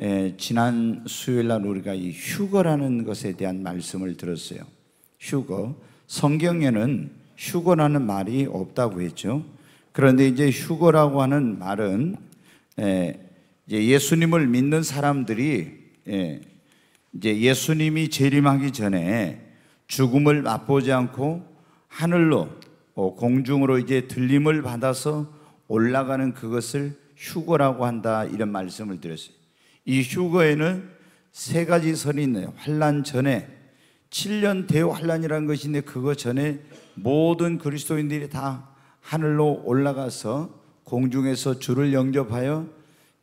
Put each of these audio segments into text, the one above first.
에, 예, 지난 수요일 날 우리가 이 휴거라는 것에 대한 말씀을 들었어요. 휴거. 성경에는 휴거라는 말이 없다고 했죠. 그런데 이제 휴거라고 하는 말은 에, 예, 예수님을 믿는 사람들이 예, 이제 예수님이 재림하기 전에 죽음을 맛보지 않고 하늘로 어, 공중으로 이제 들림을 받아서 올라가는 그것을 휴거라고 한다 이런 말씀을 드렸어요. 이 휴거에는 세 가지 선이 있네요. 환란 전에 7년 대환란이라는 것인데 그거 전에 모든 그리스도인들이 다 하늘로 올라가서 공중에서 주를 영접하여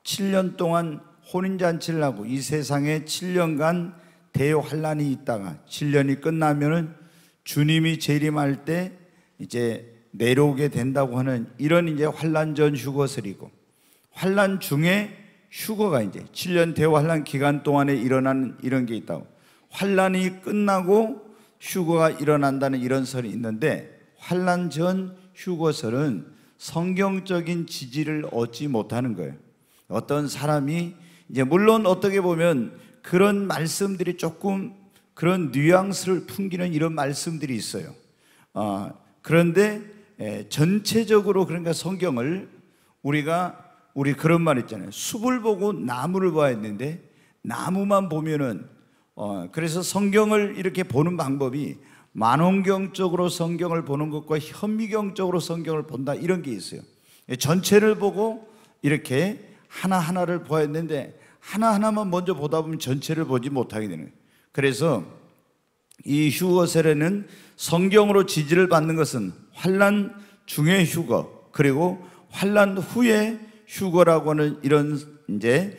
7년 동안 혼인잔치를 하고 이 세상에 7년간 대환란이 있다가 7년이 끝나면은 주님이 재림할 때 이제 내려오게 된다고 하는 이런 이제 환란 전 휴거설이고 환란 중에 휴거가 이제 7년 대환란 기간 동안에 일어나는 이런 게 있다고. 환란이 끝나고 휴거가 일어난다는 이런 설이 있는데 환란 전 휴거설은 성경적인 지지를 얻지 못하는 거예요. 어떤 사람이 이제 물론 어떻게 보면 그런 말씀들이 조금 그런 뉘앙스를 풍기는 이런 말씀들이 있어요. 아, 그런데 전체적으로 그러니까 성경을 우리가 우리 그런 말 있잖아요. 숲을 보고 나무를 봐야 되는데 나무만 보면은 어 그래서 성경을 이렇게 보는 방법이 만원경적으로 성경을 보는 것과 현미경적으로 성경을 본다 이런 게 있어요. 전체를 보고 이렇게 하나하나를 봐야 되는데 하나하나만 먼저 보다 보면 전체를 보지 못하게 되는 거예요. 그래서 이 휴거세례는 성경으로 지지를 받는 것은 환란 중의 휴거 그리고 환란 후에 휴거라고 하는 이런 이제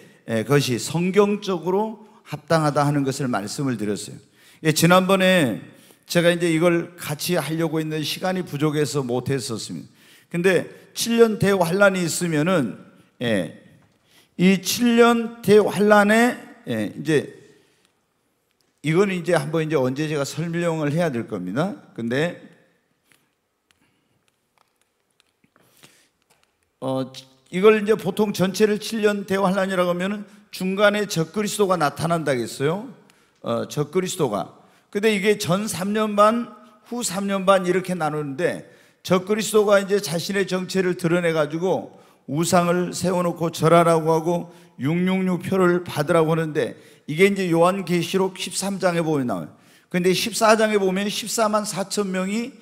것이 성경적으로 합당하다 하는 것을 말씀을 드렸어요. 예, 지난번에 제가 이제 이걸 같이 하려고 했는 시간이 부족해서 못 했었습니다. 근데 7년 대환란이 있으면은 예, 이 7년 대환란에 예, 이제 이건 이제 한번 이제 언제 제가 설명을 해야 될 겁니다. 근데 어 이걸 이제 보통 전체를 7년 대환란이라고 하면은 중간에 적그리스도가 나타난다했어요 어, 적그리스도가. 근데 이게 전 3년 반, 후 3년 반 이렇게 나누는데 적그리스도가 이제 자신의 정체를 드러내 가지고 우상을 세워놓고 절하라고 하고 666 표를 받으라고 하는데 이게 이제 요한계시록 13장에 보면 나와요. 근데 14장에 보면 14만 4천 명이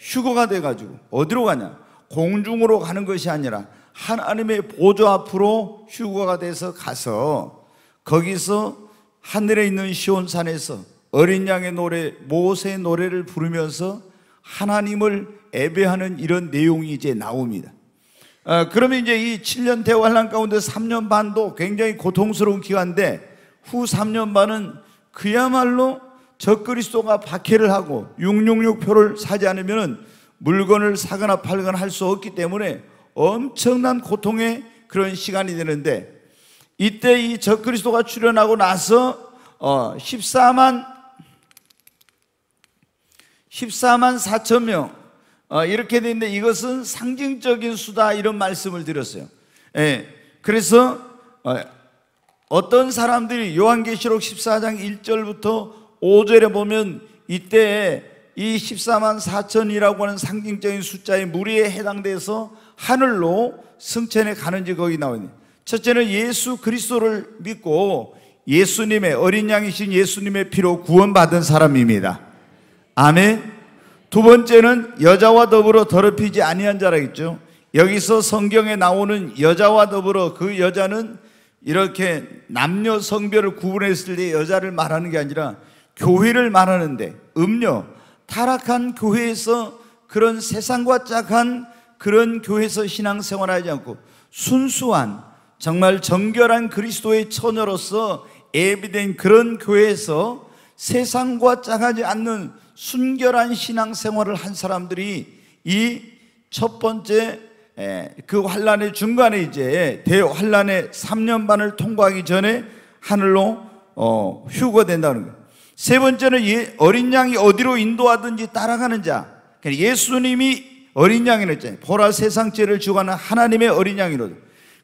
휴거가 돼가지고 어디로 가냐? 공중으로 가는 것이 아니라 하나님의 보조 앞으로 휴가가 돼서 가서 거기서 하늘에 있는 시온산에서 어린 양의 노래, 모세의 노래를 부르면서 하나님을 애배하는 이런 내용이 이제 나옵니다. 아, 그러면 이제 이 7년 대환란 가운데 3년 반도 굉장히 고통스러운 기간인데 후 3년 반은 그야말로 적그리스도가 박해를 하고 666표를 사지 않으면 물건을 사거나 팔거나 할 수 없기 때문에 엄청난 고통의 그런 시간이 되는데 이때 이 적그리스도가 출현하고 나서 어 14만 14만 4천 명어 이렇게 되는데 이것은 상징적인 수다 이런 말씀을 드렸어요. 예. 그래서 어, 떤 사람들이 요한계시록 14장 1절부터 5절에 보면 이때 이 14만 4천이라고 하는 상징적인 숫자의 무리에 해당돼서 하늘로 승천해 가는지 거기 나오니 첫째는 예수 그리스도를 믿고 예수님의 어린 양이신 예수님의 피로 구원받은 사람입니다. 아멘. 두 번째는 여자와 더불어 더럽히지 아니한 자라겠죠. 여기서 성경에 나오는 여자와 더불어 그 여자는 이렇게 남녀 성별을 구분했을 때 여자를 말하는 게 아니라 교회를 말하는데 음녀 타락한 교회에서 그런 세상과 짝한 그런 교회에서 신앙생활하지 않고 순수한 정말 정결한 그리스도의 처녀로서 예비된 그런 교회에서 세상과 짝하지 않는 순결한 신앙생활을 한 사람들이 이 첫 번째 그 환란의 중간에 이제 대환란의 3년 반을 통과하기 전에 하늘로 어, 휴거된다는 거예요. 세 번째는 예, 어린 양이 어디로 인도하든지 따라가는 자. 그러니까 예수님이 어린 양이랬죠 보라 세상 죄를 주관하는 하나님의 어린 양이로.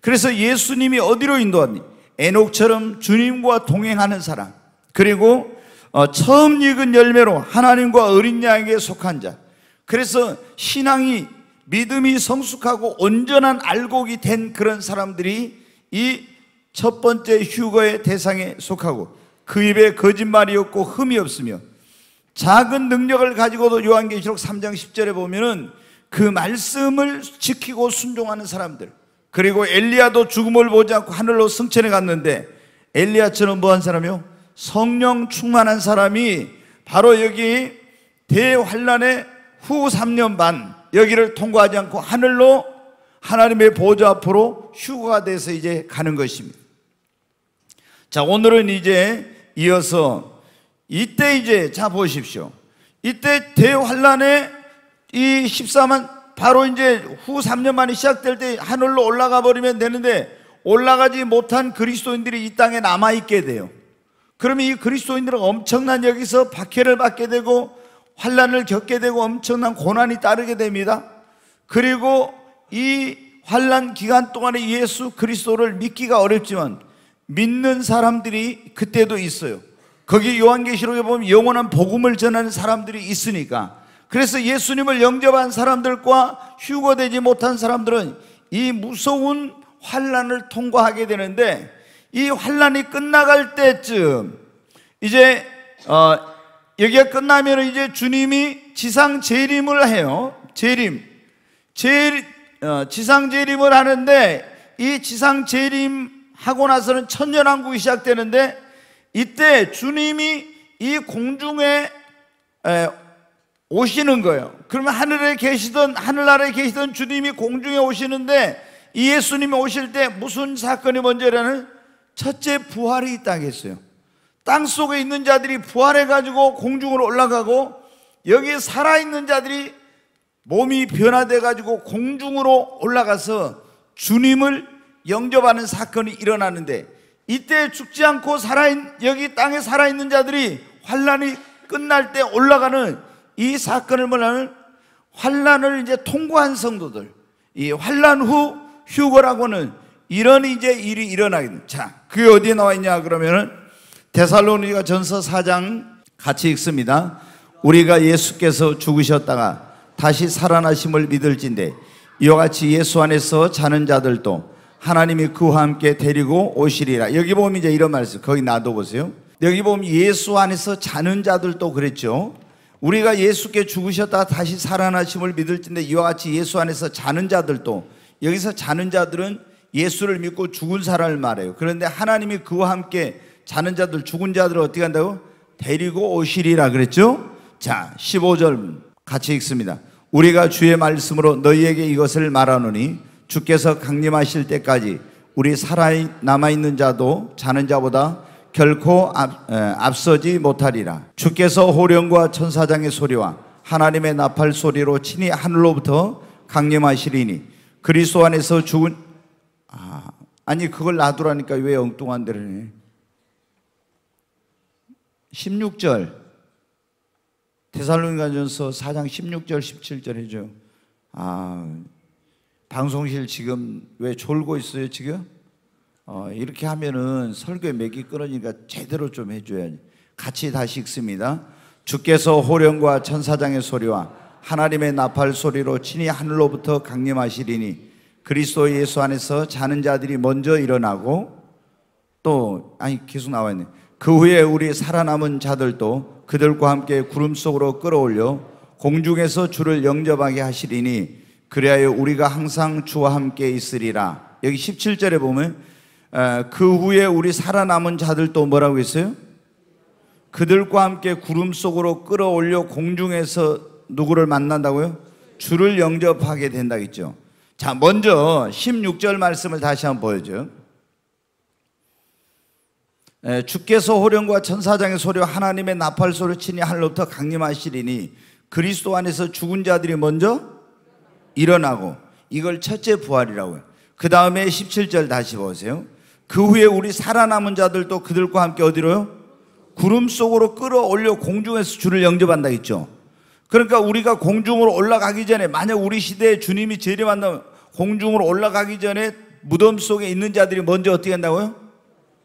그래서 예수님이 어디로 인도하니? 에녹처럼 주님과 동행하는 사람. 그리고 어, 처음 익은 열매로 하나님과 어린 양에게 속한 자. 그래서 신앙이 믿음이 성숙하고 온전한 알곡이 된 그런 사람들이 이 첫 번째 휴거의 대상에 속하고 그 입에 거짓말이 없고 흠이 없으며 작은 능력을 가지고도 요한계시록 3장 10절에 보면은 그 말씀을 지키고 순종하는 사람들 그리고 엘리야도 죽음을 보지 않고 하늘로 승천해 갔는데 엘리야처럼 뭐한 사람이요? 성령 충만한 사람이 바로 여기 대환란의 후 3년 반 여기를 통과하지 않고 하늘로 하나님의 보좌 앞으로 휴가 돼서 이제 가는 것입니다. 자, 오늘은 이제 이어서 이때 이제 자 보십시오. 이때 대환란에 이 14만 바로 이제 후 3년 만에 시작될 때 하늘로 올라가 버리면 되는데 올라가지 못한 그리스도인들이 이 땅에 남아 있게 돼요. 그러면 이 그리스도인들은 엄청난 여기서 박해를 받게 되고 환란을 겪게 되고 엄청난 고난이 따르게 됩니다. 그리고 이 환란 기간 동안에 예수 그리스도를 믿기가 어렵지만 믿는 사람들이 그때도 있어요. 거기 요한계시록에 보면 영원한 복음을 전하는 사람들이 있으니까 그래서 예수님을 영접한 사람들과 휴거되지 못한 사람들은 이 무서운 환란을 통과하게 되는데 이 환란이 끝나갈 때쯤 이제 어, 여기가 끝나면 이제 주님이 지상 재림을 해요. 재림, 재, 어, 지상 재림을 하는데 이 지상 재림 하고 나서는 천년왕국이 시작되는데 이때 주님이 이 공중에 오시는 거예요. 그러면 하늘에 계시던 하늘나라에 계시던 주님이 공중에 오시는데 이 예수님이 오실 때 무슨 사건이 먼저 일는 첫째 부활이 있다겠어요. 땅 속에 있는 자들이 부활해 가지고 공중으로 올라가고 여기 살아 있는 자들이 몸이 변화돼 가지고 공중으로 올라가서 주님을 영접하는 사건이 일어나는데 이때 죽지 않고 살아 여기 땅에 살아있는 자들이 환란이 끝날 때 올라가는 이 사건을 말하는 환란을 이제 통과한 성도들 이 환란 후 휴거라고는 이런 이제 일이 일어나게 자, 그게 어디에 나와 있냐 그러면은 데살로니가 전서 4장 같이 읽습니다. 우리가 예수께서 죽으셨다가 다시 살아나심을 믿을진데 이와 같이 예수 안에서 자는 자들도 하나님이 그와 함께 데리고 오시리라. 여기 보면 이제 이런 말씀, 거기 놔둬보세요. 여기 보면 예수 안에서 자는 자들도 그랬죠. 우리가 예수께 죽으셨다 다시 살아나심을 믿을진데 이와 같이 예수 안에서 자는 자들도 여기서 자는 자들은 예수를 믿고 죽은 사람을 말해요. 그런데 하나님이 그와 함께 자는 자들, 죽은 자들을 어떻게 한다고? 데리고 오시리라 그랬죠? 자, 15절 같이 읽습니다. 우리가 주의 말씀으로 너희에게 이것을 말하노니 주께서 강림하실 때까지 우리 살아남아 있는 자도 자는 자보다 결코 앞, 에, 앞서지 못하리라. 주께서 호령과 천사장의 소리와 하나님의 나팔 소리로 친히 하늘로부터 강림하시리니 그리스도 안에서 죽은 아, 아니 그걸 놔두라니까 왜 엉뚱한 데를 해? 16절 테살로니가전서 4장 16절 17절 해줘. 아 방송실 지금 왜 졸고 있어요 지금? 어, 이렇게 하면은 설교에 맥이 끊어니까 제대로 좀 해줘야지. 같이 다시 읽습니다. 주께서 호령과 천사장의 소리와 하나님의 나팔 소리로 친히 하늘로부터 강림하시리니 그리스도 예수 안에서 자는 자들이 먼저 일어나고 또 아니 계속 나와 있네. 그 후에 우리 살아남은 자들도 그들과 함께 구름 속으로 끌어올려 공중에서 주를 영접하게 하시리니 그리하여 우리가 항상 주와 함께 있으리라. 여기 17절에 보면 그 후에 우리 살아남은 자들도 뭐라고 했어요? 그들과 함께 구름 속으로 끌어올려 공중에서 누구를 만난다고요? 주를 영접하게 된다겠죠. 자, 먼저 16절 말씀을 다시 한번 보여줘 주께서 호령과 천사장의 소리와 하나님의 나팔 소리 치니 하늘로부터 강림하시리니 그리스도 안에서 죽은 자들이 먼저 일어나고 이걸 첫째 부활이라고 해요. 그 다음에 17절 다시 보세요. 그 후에 우리 살아남은 자들도 그들과 함께 어디로요? 구름 속으로 끌어올려 공중에서 주를 영접한다 했죠. 그러니까 우리가 공중으로 올라가기 전에 만약 우리 시대에 주님이 재림한다면 공중으로 올라가기 전에 무덤 속에 있는 자들이 먼저 어떻게 한다고요?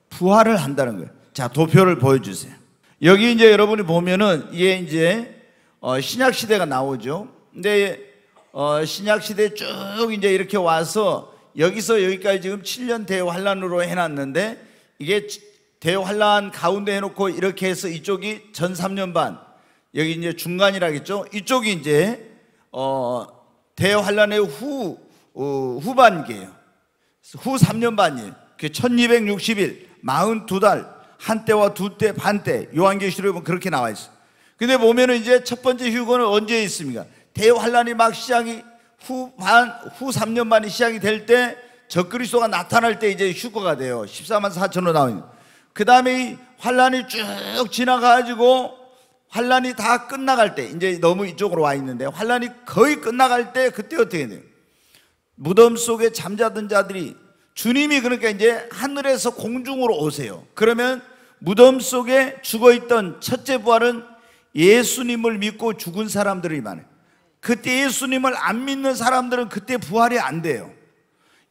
부활을 한다는 거예요. 자, 도표를 보여주세요. 여기 이제 여러분이 보면은 이게 이제 어, 신약 시대가 나오죠. 근데 어, 신약 시대 쭉 이제 이렇게 와서 여기서 여기까지 지금 7년 대환란으로 해놨는데 이게 대환란 가운데 해놓고 이렇게 해서 이쪽이 전 3년 반 여기 이제 중간이라겠죠 이쪽이 이제 어, 대환란의 후 어, 후반기예요 후 3년 반이에요 그 1260일 42달 한때와 두때 반때 요한계시록에 보면 그렇게 나와 있어요 근데 보면은 이제 첫 번째 휴거는 언제 있습니까? 대환란이 막 시작이 후, 반, 후 3년 만에 시작이 될 때 적그리스도가 나타날 때 이제 휴거가 돼요. 14만 4천으로 나오는. 그 다음에 이 환란이 쭉 지나가지고 환란이 다 끝나갈 때 이제 너무 이쪽으로 와 있는데 환란이 거의 끝나갈 때 그때 어떻게 돼요? 무덤 속에 잠자던 자들이 주님이 그러니까 이제 하늘에서 공중으로 오세요. 그러면 무덤 속에 죽어 있던 첫째 부활은 예수님을 믿고 죽은 사람들이 많아요. 그때 예수님을 안 믿는 사람들은 그때 부활이 안 돼요.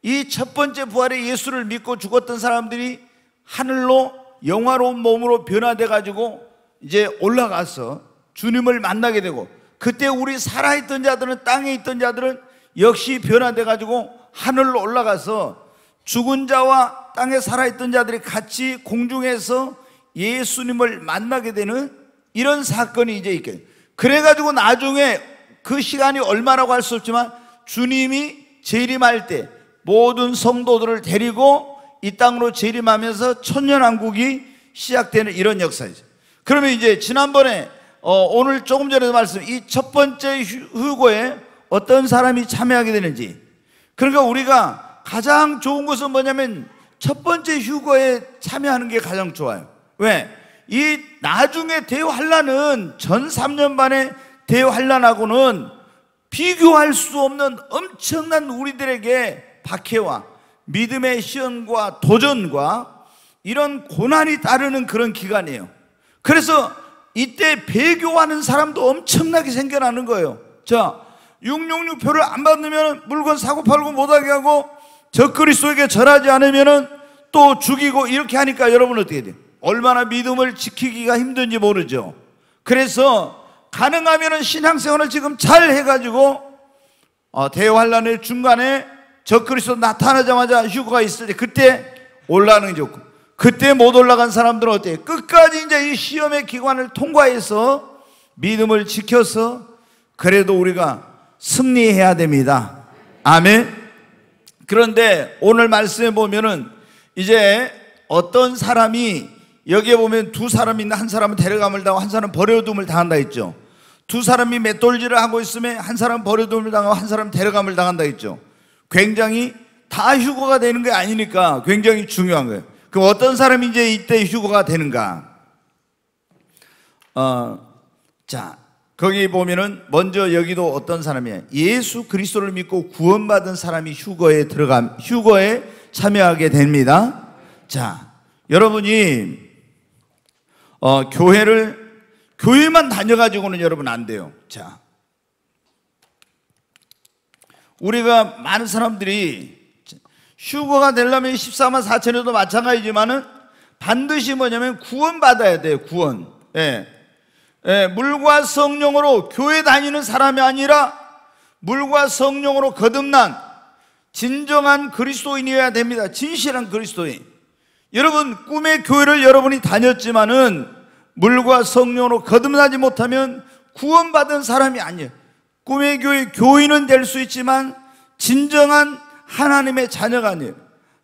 이 첫 번째 부활에 예수를 믿고 죽었던 사람들이 하늘로 영화로운 몸으로 변화돼 가지고 이제 올라가서 주님을 만나게 되고 그때 우리 살아있던 자들은 땅에 있던 자들은 역시 변화돼 가지고 하늘로 올라가서 죽은 자와 땅에 살아있던 자들이 같이 공중에서 예수님을 만나게 되는 이런 사건이 이제 있게 그래가지고 나중에 그 시간이 얼마라고 할 수 없지만 주님이 재림할 때 모든 성도들을 데리고 이 땅으로 재림하면서 천년왕국이 시작되는 이런 역사이죠. 그러면 이제 지난번에 어, 오늘 조금 전에도 말씀 이 첫 번째 휴고에 어떤 사람이 참여하게 되는지 그러니까 우리가 가장 좋은 것은 뭐냐면 첫 번째 휴거에 참여하는 게 가장 좋아요. 왜? 이 나중에 대우하려전 3년 반에 대환란하고는 비교할 수 없는 엄청난 우리들에게 박해와 믿음의 시험과 도전과 이런 고난이 따르는 그런 기간이에요. 그래서 이때 배교하는 사람도 엄청나게 생겨나는 거예요. 자, 666표를 안 받으면 물건 사고 팔고 못하게 하고 적그리스도에게 절하지 않으면 또 죽이고 이렇게 하니까 여러분 어떻게 돼요? 얼마나 믿음을 지키기가 힘든지 모르죠. 그래서 가능하면은 신앙생활을 지금 잘 해가지고 어, 대환란의 중간에 적그리스도 나타나자마자 휴가 있을 때 그때 올라가는 게 좋고 그때 못 올라간 사람들은 어때요? 끝까지 이제 이 시험의 기관을 통과해서 믿음을 지켜서 그래도 우리가 승리해야 됩니다. 아멘. 그런데 오늘 말씀에 보면은 이제 어떤 사람이 여기에 보면 두 사람이 있는한 사람은 데려감을 당하고 한 사람은 버려둠을 당한다 했죠. 두 사람이 맷돌질을 하고 있으면 한 사람 버려둠을 당하고 한 사람 데려감을 당한다 했죠. 굉장히 다 휴거가 되는 게 아니니까 굉장히 중요한 거예요. 그럼 어떤 사람이 이제 이때 휴거가 되는가? 어, 자, 거기 보면은 먼저 여기도 어떤 사람이야? 예수 그리스도를 믿고 구원받은 사람이 휴거에 들어감, 휴거에 참여하게 됩니다. 자, 여러분이 어, 교회를 교회만 다녀가지고는 여러분 안 돼요. 자. 우리가 많은 사람들이 슈거가 되려면 14만 4천에도 마찬가지지만은 반드시 뭐냐면 구원받아야 돼요, 구원. 예. 예, 물과 성령으로 교회 다니는 사람이 아니라 물과 성령으로 거듭난 진정한 그리스도인이어야 됩니다. 진실한 그리스도인. 여러분, 꿈의 교회를 여러분이 다녔지만은 물과 성령으로 거듭나지 못하면 구원받은 사람이 아니에요. 꿈의 교회 교인은 될 수 있지만 진정한 하나님의 자녀가 아니에요.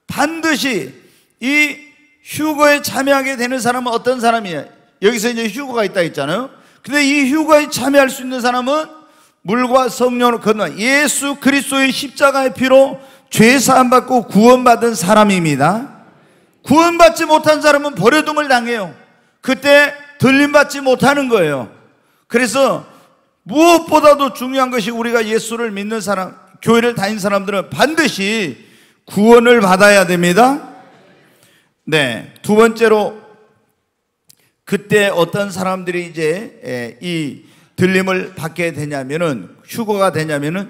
반드시 이 휴거에 참여하게 되는 사람은 어떤 사람이에요? 여기서 이제 휴거가 있다 했잖아요. 근데 이 휴거에 참여할 수 있는 사람은 물과 성령으로 거듭 예수 그리스도의 십자가의 피로 죄 사함 받고 구원받은 사람입니다. 구원받지 못한 사람은 버려둠을 당해요. 그때 들림받지 못하는 거예요. 그래서 무엇보다도 중요한 것이 우리가 예수를 믿는 사람, 교회를 다닌 사람들은 반드시 구원을 받아야 됩니다. 네. 두 번째로 그때 어떤 사람들이 이제 이 들림을 받게 되냐면은 휴거가 되냐면은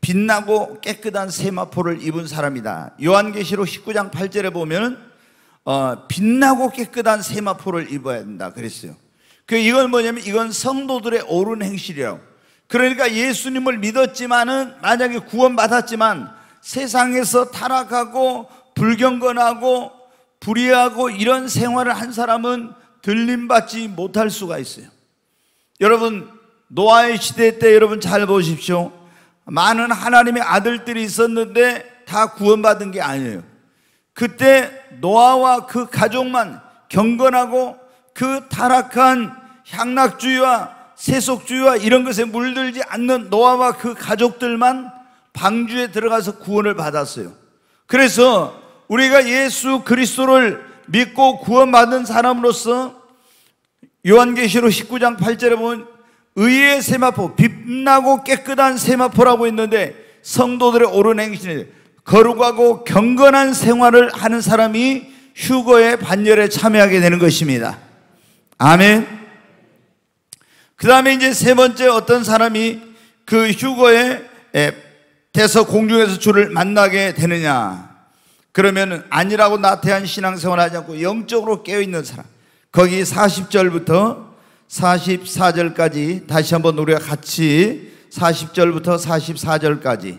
빛나고 깨끗한 세마포를 입은 사람이다. 요한계시록 19장 8절에 보면은 어, 빛나고 깨끗한 세마포를 입어야 된다 그랬어요. 그 이건 뭐냐면 이건 성도들의 옳은 행실이라고. 그러니까 예수님을 믿었지만은 만약에 구원받았지만 세상에서 타락하고 불경건하고 불의하고 이런 생활을 한 사람은 들림받지 못할 수가 있어요. 여러분 노아의 시대 때 여러분 잘 보십시오. 많은 하나님의 아들들이 있었는데 다 구원받은 게 아니에요. 그때 노아와 그 가족만 경건하고 그 타락한 향락주의와 세속주의와 이런 것에 물들지 않는 노아와 그 가족들만 방주에 들어가서 구원을 받았어요. 그래서 우리가 예수 그리스도를 믿고 구원받은 사람으로서 요한계시록 19장 8절에 보면 의의 세마포, 빛나고 깨끗한 세마포라고 있는데 성도들의 오른 행신이 거룩하고 경건한 생활을 하는 사람이 휴거의 반열에 참여하게 되는 것입니다. 아멘. 그 다음에 이제 세 번째 어떤 사람이 그 휴거에 대서 공중에서 주를 만나게 되느냐. 그러면 아니라고 나태한 신앙생활 하지 않고 영적으로 깨어있는 사람. 거기 40절부터 44절까지 다시 한번 우리가 같이 40절부터 44절까지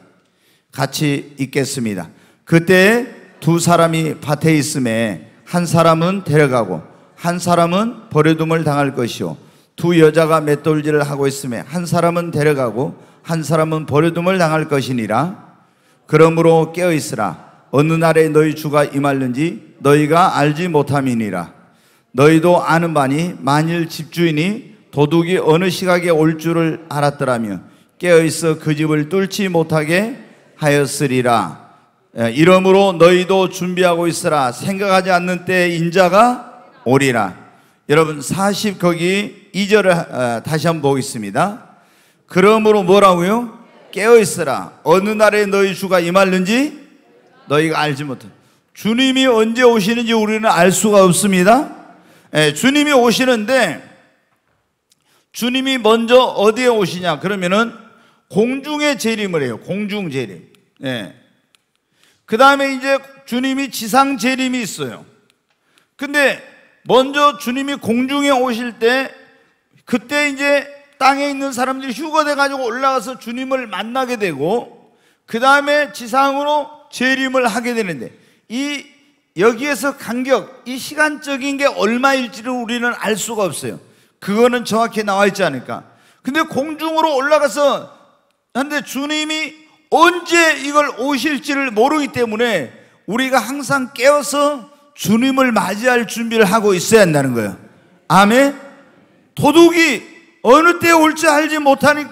같이 있겠습니다. 그때 두 사람이 밭에 있음에 한 사람은 데려가고 한 사람은 버려둠을 당할 것이요. 두 여자가 맷돌질을 하고 있음에 한 사람은 데려가고 한 사람은 버려둠을 당할 것이니라. 그러므로 깨어 있으라. 어느 날에 너희 주가 임할는지 너희가 알지 못함이니라. 너희도 아는 바니 만일 집주인이 도둑이 어느 시각에 올 줄을 알았더라면 깨어 있어 그 집을 뚫지 못하게 하였으리라. 예, 이러므로 너희도 준비하고 있으라. 생각하지 않는 때에 인자가 오리라. 여러분 40 거기 2절을 어, 다시 한번 보겠습니다. 그러므로 뭐라고요? 깨어 있으라. 어느 날에 너희 주가 임할는지 너희가 알지 못해. 주님이 언제 오시는지 우리는 알 수가 없습니다. 예, 주님이 오시는데 주님이 먼저 어디에 오시냐? 그러면은 공중의 재림을 해요. 공중 재림. 예. 그 다음에 이제 주님이 지상 재림이 있어요. 근데 먼저 주님이 공중에 오실 때 그때 이제 땅에 있는 사람들이 휴거돼 가지고 올라가서 주님을 만나게 되고 그 다음에 지상으로 재림을 하게 되는데 이 여기에서 간격 이 시간적인 게 얼마일지를 우리는 알 수가 없어요. 그거는 정확히 나와 있지 않을까. 근데 공중으로 올라가서 그런데 주님이 언제 이걸 오실지를 모르기 때문에 우리가 항상 깨어서 주님을 맞이할 준비를 하고 있어야 한다는 거예요. 아멘. 도둑이 어느 때 올지 알지 못하니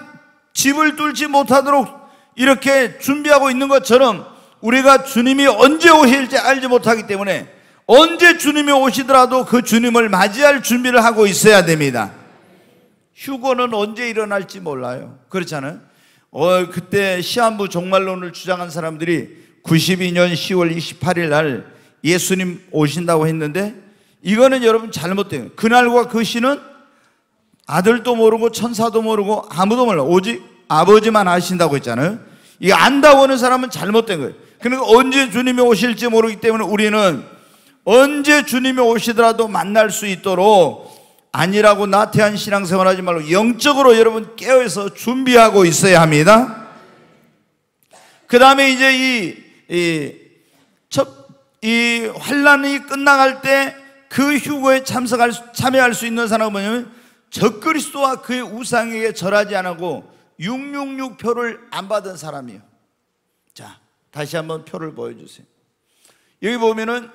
집을 뚫지 못하도록 이렇게 준비하고 있는 것처럼 우리가 주님이 언제 오실지 알지 못하기 때문에 언제 주님이 오시더라도 그 주님을 맞이할 준비를 하고 있어야 됩니다. 휴거는 언제 일어날지 몰라요. 그렇잖아요. 어, 그때 시한부 종말론을 주장한 사람들이 92년 10월 28일 날 예수님 오신다고 했는데 이거는 여러분 잘못돼요. 그날과 그 시는 아들도 모르고 천사도 모르고 아무도 몰라. 오직 아버지만 아신다고 했잖아요. 이게 안다고 하는 사람은 잘못된 거예요. 그러니까 언제 주님이 오실지 모르기 때문에 우리는 언제 주님이 오시더라도 만날 수 있도록 아니라고 나태한 신앙생활하지 말고 영적으로 여러분 깨어서 준비하고 있어야 합니다. 그 다음에 이제 이, 이, 첫, 이 환란이 끝나갈 때 그 휴거에 참석할, 참여할 수 있는 사람은 뭐냐면 적그리스도와 그의 우상에게 절하지 않고 666 표를 안 받은 사람이에요. 자, 다시 한번 표를 보여주세요. 여기 보면은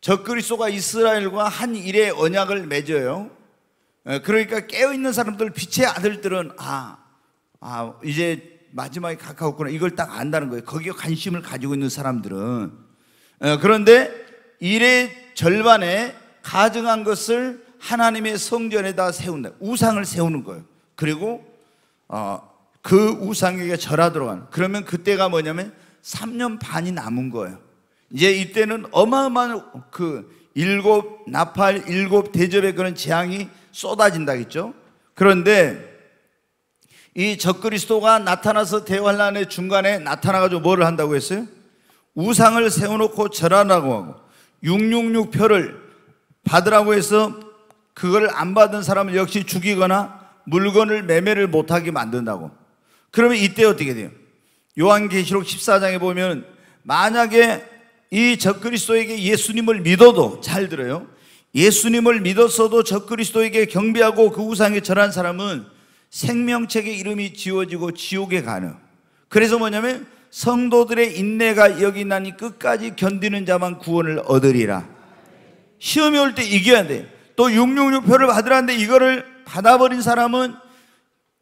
적그리스도가 이스라엘과 한 일의 언약을 맺어요. 어, 그러니까 깨어 있는 사람들 빛의 아들들은 아, 아 이제 마지막에 가까웠구나 이걸 딱 안다는 거예요. 거기에 관심을 가지고 있는 사람들은 어, 그런데 일의 절반에 가증한 것을 하나님의 성전에다 세운다. 우상을 세우는 거예요. 그리고 어, 그 우상에게 절하도록 하 그러면 그때가 뭐냐면 3년 반이 남은 거예요. 이제 이때는 어마어마한 그 일곱 나팔 일곱 대접의 그런 재앙이 쏟아진다겠죠. 그런데 이 적그리스도가 나타나서 대환란의 중간에 나타나가지고 뭐를 한다고 했어요? 우상을 세워놓고 절하라고 하고 666 표를 받으라고 해서 그걸 안 받은 사람을 역시 죽이거나 물건을 매매를 못하게 만든다고. 그러면 이때 어떻게 돼요? 요한계시록 14장에 보면 만약에 이 적그리스도에게 예수님을 믿어도 잘 들어요. 예수님을 믿었어도 적그리스도에게 경배하고 그 우상에 절한 사람은 생명책의 이름이 지워지고 지옥에 가는. 그래서 뭐냐면 성도들의 인내가 여기 나니 끝까지 견디는 자만 구원을 얻으리라. 시험이 올 때 이겨야 돼. 또 666표를 받으라는데 이거를 받아버린 사람은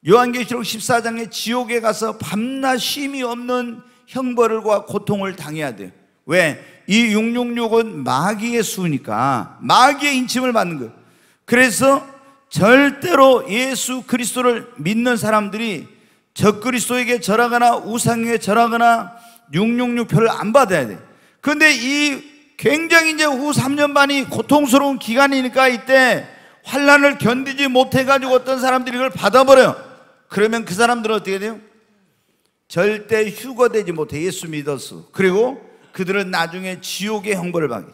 요한계시록 14장에 지옥에 가서 밤낮 쉼이 없는 형벌과 고통을 당해야 돼. 왜? 이 666은 마귀의 수니까 마귀의 인침을 받는 거예요. 그래서 절대로 예수 그리스도를 믿는 사람들이 적그리스도에게 절하거나 우상에게 절하거나 666 표를 안 받아야 돼. 근데 이 굉장히 이제 후 3년 반이 고통스러운 기간이니까 이때 환란을 견디지 못해 가지고 어떤 사람들이 이걸 받아버려. 그러면 그 사람들은 어떻게 돼요? 절대 휴거되지 못해. 예수 믿었어. 그리고 그들은 나중에 지옥의 형벌을 받게.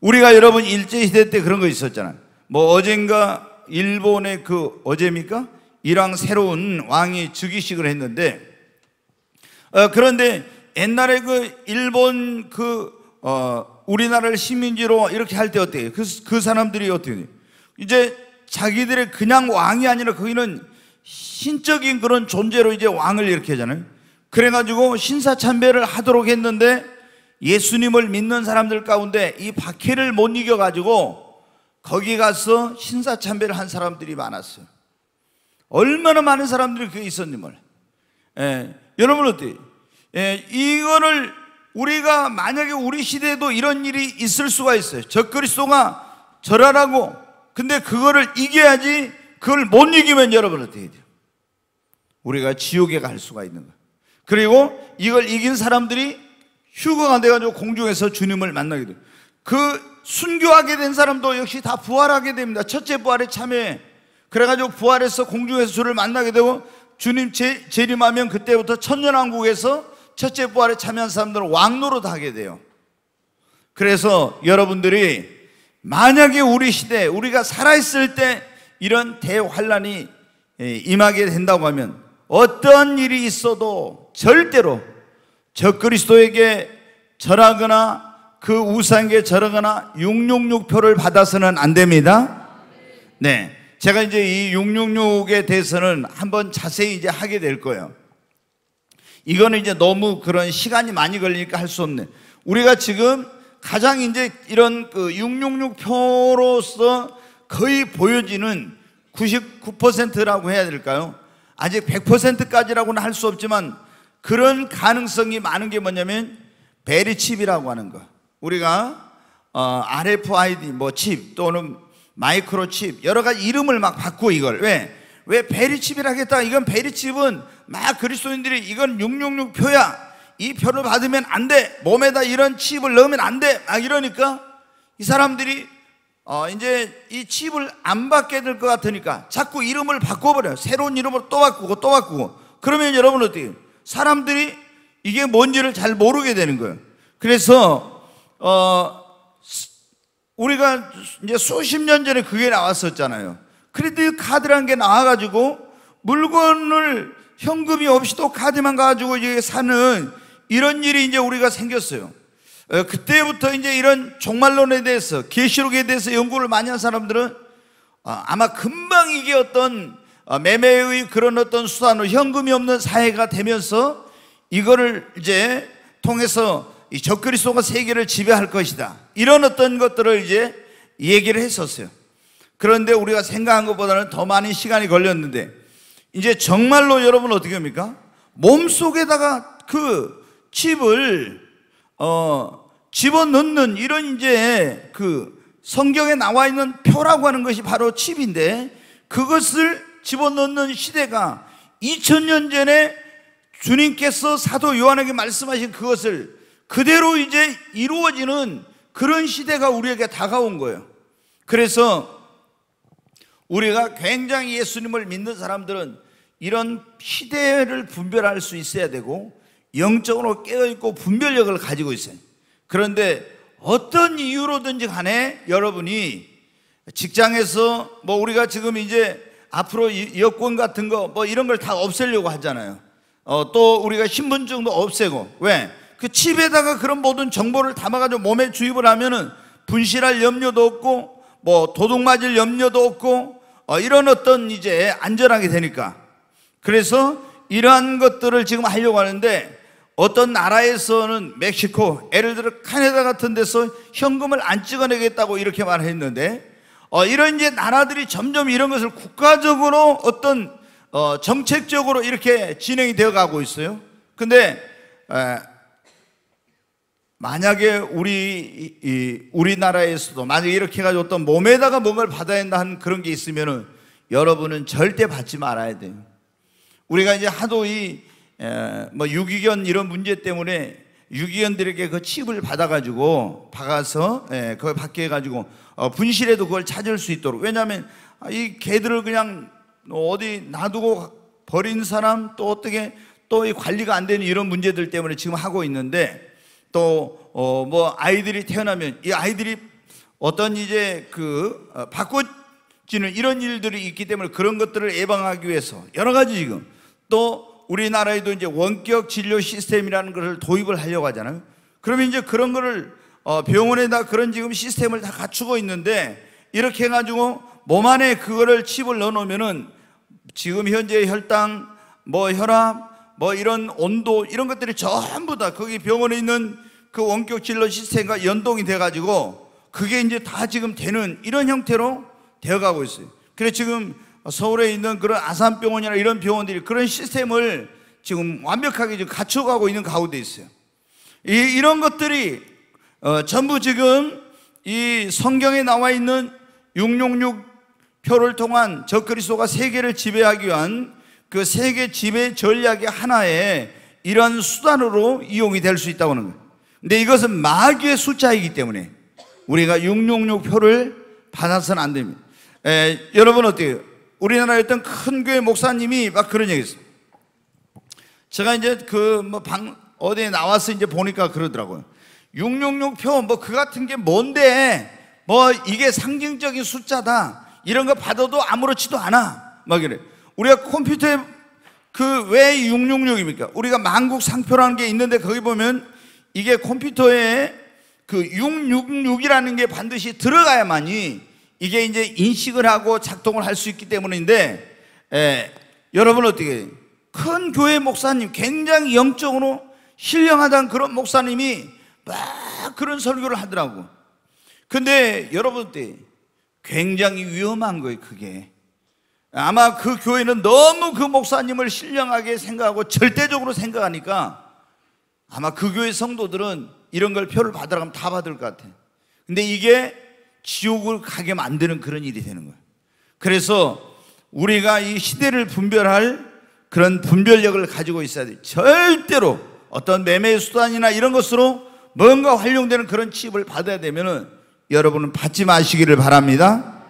우리가 여러분 일제시대 때 그런 거 있었잖아요. 뭐 어젠가 일본의 그 어제입니까? 이랑 새로운 왕이 즉위식을 했는데 어, 그런데 옛날에 그 일본 그 어, 우리나라를 식민지로 이렇게 할 때 어때요? 그, 그 사람들이 어떻게 이제 자기들의 그냥 왕이 아니라 거기는 신적인 그런 존재로 이제 왕을 이렇게 하잖아요. 그래가지고 신사참배를 하도록 했는데 예수님을 믿는 사람들 가운데 이 박해를 못 이겨가지고 거기 가서 신사참배를 한 사람들이 많았어요. 얼마나 많은 사람들이 그 있었는지 예, 여러분 어때 예, 이거를 우리가 만약에 우리 시대에도 이런 일이 있을 수가 있어요. 적그리스도가 절하라고. 근데 그거를 이겨야지 그걸 못 이기면 여러분 어떻게 돼요? 우리가 지옥에 갈 수가 있는 거예요. 그리고 이걸 이긴 사람들이 휴거가 돼가지고 공중에서 주님을 만나게 돼요. 그 순교하게 된 사람도 역시 다 부활하게 됩니다. 첫째 부활에 참여해. 그래가지고 부활해서 공중에서 주를 만나게 되고 주님 재, 재림하면 그때부터 천년왕국에서 첫째 부활에 참여한 사람들은 왕노로 하게 돼요. 그래서 여러분들이 만약에 우리 시대 우리가 살아있을 때 이런 대환란이 예, 임하게 된다고 하면 어떤 일이 있어도 절대로 적그리스도에게 절하거나 그 우상에게 절하거나 666표를 받아서는 안 됩니다. 네. 제가 이제 이 666에 대해서는 한번 자세히 이제 하게 될 거예요. 이거는 이제 너무 그런 시간이 많이 걸리니까 할 수 없네. 우리가 지금 가장 이제 이런 그 666표로서 거의 보여지는 99%라고 해야 될까요? 아직 100%까지라고는 할 수 없지만 그런 가능성이 많은 게 뭐냐면 베리칩이라고 하는 거. 우리가 어, RFID 뭐 칩 또는 마이크로칩 여러 가지 이름을 막바꾸고 이걸 왜? 왜 베리칩이라 하겠다. 이건 베리칩은 막 그리스도인들이 이건 666 표야. 이 표를 받으면 안 돼. 몸에다 이런 칩을 넣으면 안 돼. 막 이러니까 이 사람들이 어 이제 이 칩을 안 받게 될 것 같으니까 자꾸 이름을 바꿔버려요. 새로운 이름으로 또 바꾸고 또 바꾸고. 그러면 여러분 어떻게 사람들이 이게 뭔지를 잘 모르게 되는 거예요. 그래서 어 우리가 이제 수십 년 전에 그게 나왔었잖아요. 크레딧 카드라는 게 나와가지고 물건을 현금이 없이도 카드만 가지고 이제 사는 이런 일이 이제 우리가 생겼어요. 어, 그때부터 이제 이런 종말론에 대해서 계시록에 대해서 연구를 많이 한 사람들은 어, 아마 금방 이게 어떤 아, 매매의 그런 어떤 수단으로 현금이 없는 사회가 되면서 이거를 이제 통해서 이 적그리스도가 세계를 지배할 것이다. 이런 어떤 것들을 이제 얘기를 했었어요. 그런데 우리가 생각한 것보다는 더 많은 시간이 걸렸는데 이제 정말로 여러분 어떻게 합니까? 몸속에다가 그 칩을 어 집어넣는 이런 이제 그 성경에 나와 있는 표라고 하는 것이 바로 칩인데 그것을 집어넣는 시대가 2000년 전에 주님께서 사도 요한에게 말씀하신 그것을 그대로 이제 이루어지는 그런 시대가 우리에게 다가온 거예요. 그래서 우리가 굉장히 예수님을 믿는 사람들은 이런 시대를 분별할 수 있어야 되고 영적으로 깨어있고 분별력을 가지고 있어요. 그런데 어떤 이유로든지 간에 여러분이 직장에서 뭐 우리가 지금 이제 앞으로 여권 같은 거 뭐 이런 걸 다 없애려고 하잖아요. 어, 또 우리가 신분증도 없애고 왜? 그 칩에다가 그런 모든 정보를 담아가지고 몸에 주입을 하면은 분실할 염려도 없고 뭐 도둑 맞을 염려도 없고 어, 이런 어떤 이제 안전하게 되니까 그래서 이러한 것들을 지금 하려고 하는데 어떤 나라에서는 멕시코 예를 들어 카네다 같은 데서 현금을 안 찍어내겠다고 이렇게 말했는데 어, 이런 이제 나라들이 점점 이런 것을 국가적으로 어떤 어, 정책적으로 이렇게 진행이 되어 가고 있어요. 근데 에, 만약에 우리 이, 우리나라에서도 만약 이렇게 해가지고 어떤 몸에다가 뭔가를 받아야 한다 한 그런 게 있으면은 여러분은 절대 받지 말아야 돼요. 우리가 이제 하도 이 뭐 유기견 이런 문제 때문에 유기견들에게 그 칩을 받아가지고 박아서 예, 그걸 받게 해가지고 어, 분실해도 그걸 찾을 수 있도록 왜냐하면 이 개들을 그냥 어디 놔두고 버린 사람 또 어떻게 또 이 관리가 안 되는 이런 문제들 때문에 지금 하고 있는데 또어뭐 아이들이 태어나면 이 아이들이 어떤 이제 그 어, 바꿔지는 이런 일들이 있기 때문에 그런 것들을 예방하기 위해서 여러 가지 지금 또 우리나라에도 이제 원격 진료 시스템이라는 것을 도입을 하려고 하잖아요. 그러면 이제 그런 거를 어, 병원에 다 그런 지금 시스템을 다 갖추고 있는데 이렇게 해가지고 몸 안에 그거를 칩을 넣어놓으면은 지금 현재 혈당, 뭐 혈압, 뭐 이런 온도 이런 것들이 전부 다 거기 병원에 있는 그 원격 진료 시스템과 연동이 돼가지고 그게 이제 다 지금 되는 이런 형태로 되어가고 있어요. 그래서 지금 서울에 있는 그런 아산병원이나 이런 병원들이 그런 시스템을 지금 완벽하게 지금 갖춰가고 있는 가운데 있어요. 이, 이런 것들이 어, 전부 지금 이 성경에 나와 있는 666 표를 통한 적그리스도가 세계를 지배하기 위한 그 세계 지배 전략의 하나에 이런 수단으로 이용이 될 수 있다고 하는 거예요. 근데 이것은 마귀의 숫자이기 때문에 우리가 666 표를 받아서는 안 됩니다. 에, 여러분 어때요? 우리나라에 있던 큰 교회 목사님이 막 그런 얘기 했어요. 제가 이제 그 뭐 방 어디에 나와서 이제 보니까 그러더라고요. 666표 뭐 그 같은 게 뭔데 뭐 이게 상징적인 숫자다 이런 거 받아도 아무렇지도 않아 막 이래 우리가 컴퓨터에 그 왜 666입니까? 우리가 만국 상표라는 게 있는데 거기 보면 이게 컴퓨터에 그 666이라는 게 반드시 들어가야만이 이게 이제 인식을 하고 작동을 할 수 있기 때문인데 에, 예, 여러분 어떻게 큰 교회 목사님 굉장히 영적으로 신령하다는 그런 목사님이 막 그런 설교를 하더라고. 근데 여러분 들 굉장히 위험한 거예요, 그게. 아마 그 교회는 너무 그 목사님을 신령하게 생각하고 절대적으로 생각하니까 아마 그 교회 성도들은 이런 걸 표를 받으라고하면다 받을 것 같아. 근데 이게 지옥을 가게 만드는 그런 일이 되는 거예요. 그래서 우리가 이 시대를 분별할 그런 분별력을 가지고 있어야 돼. 절대로 어떤 매매 수단이나 이런 것으로 뭔가 활용되는 그런 칩을 받아야 되면 여러분은 받지 마시기를 바랍니다.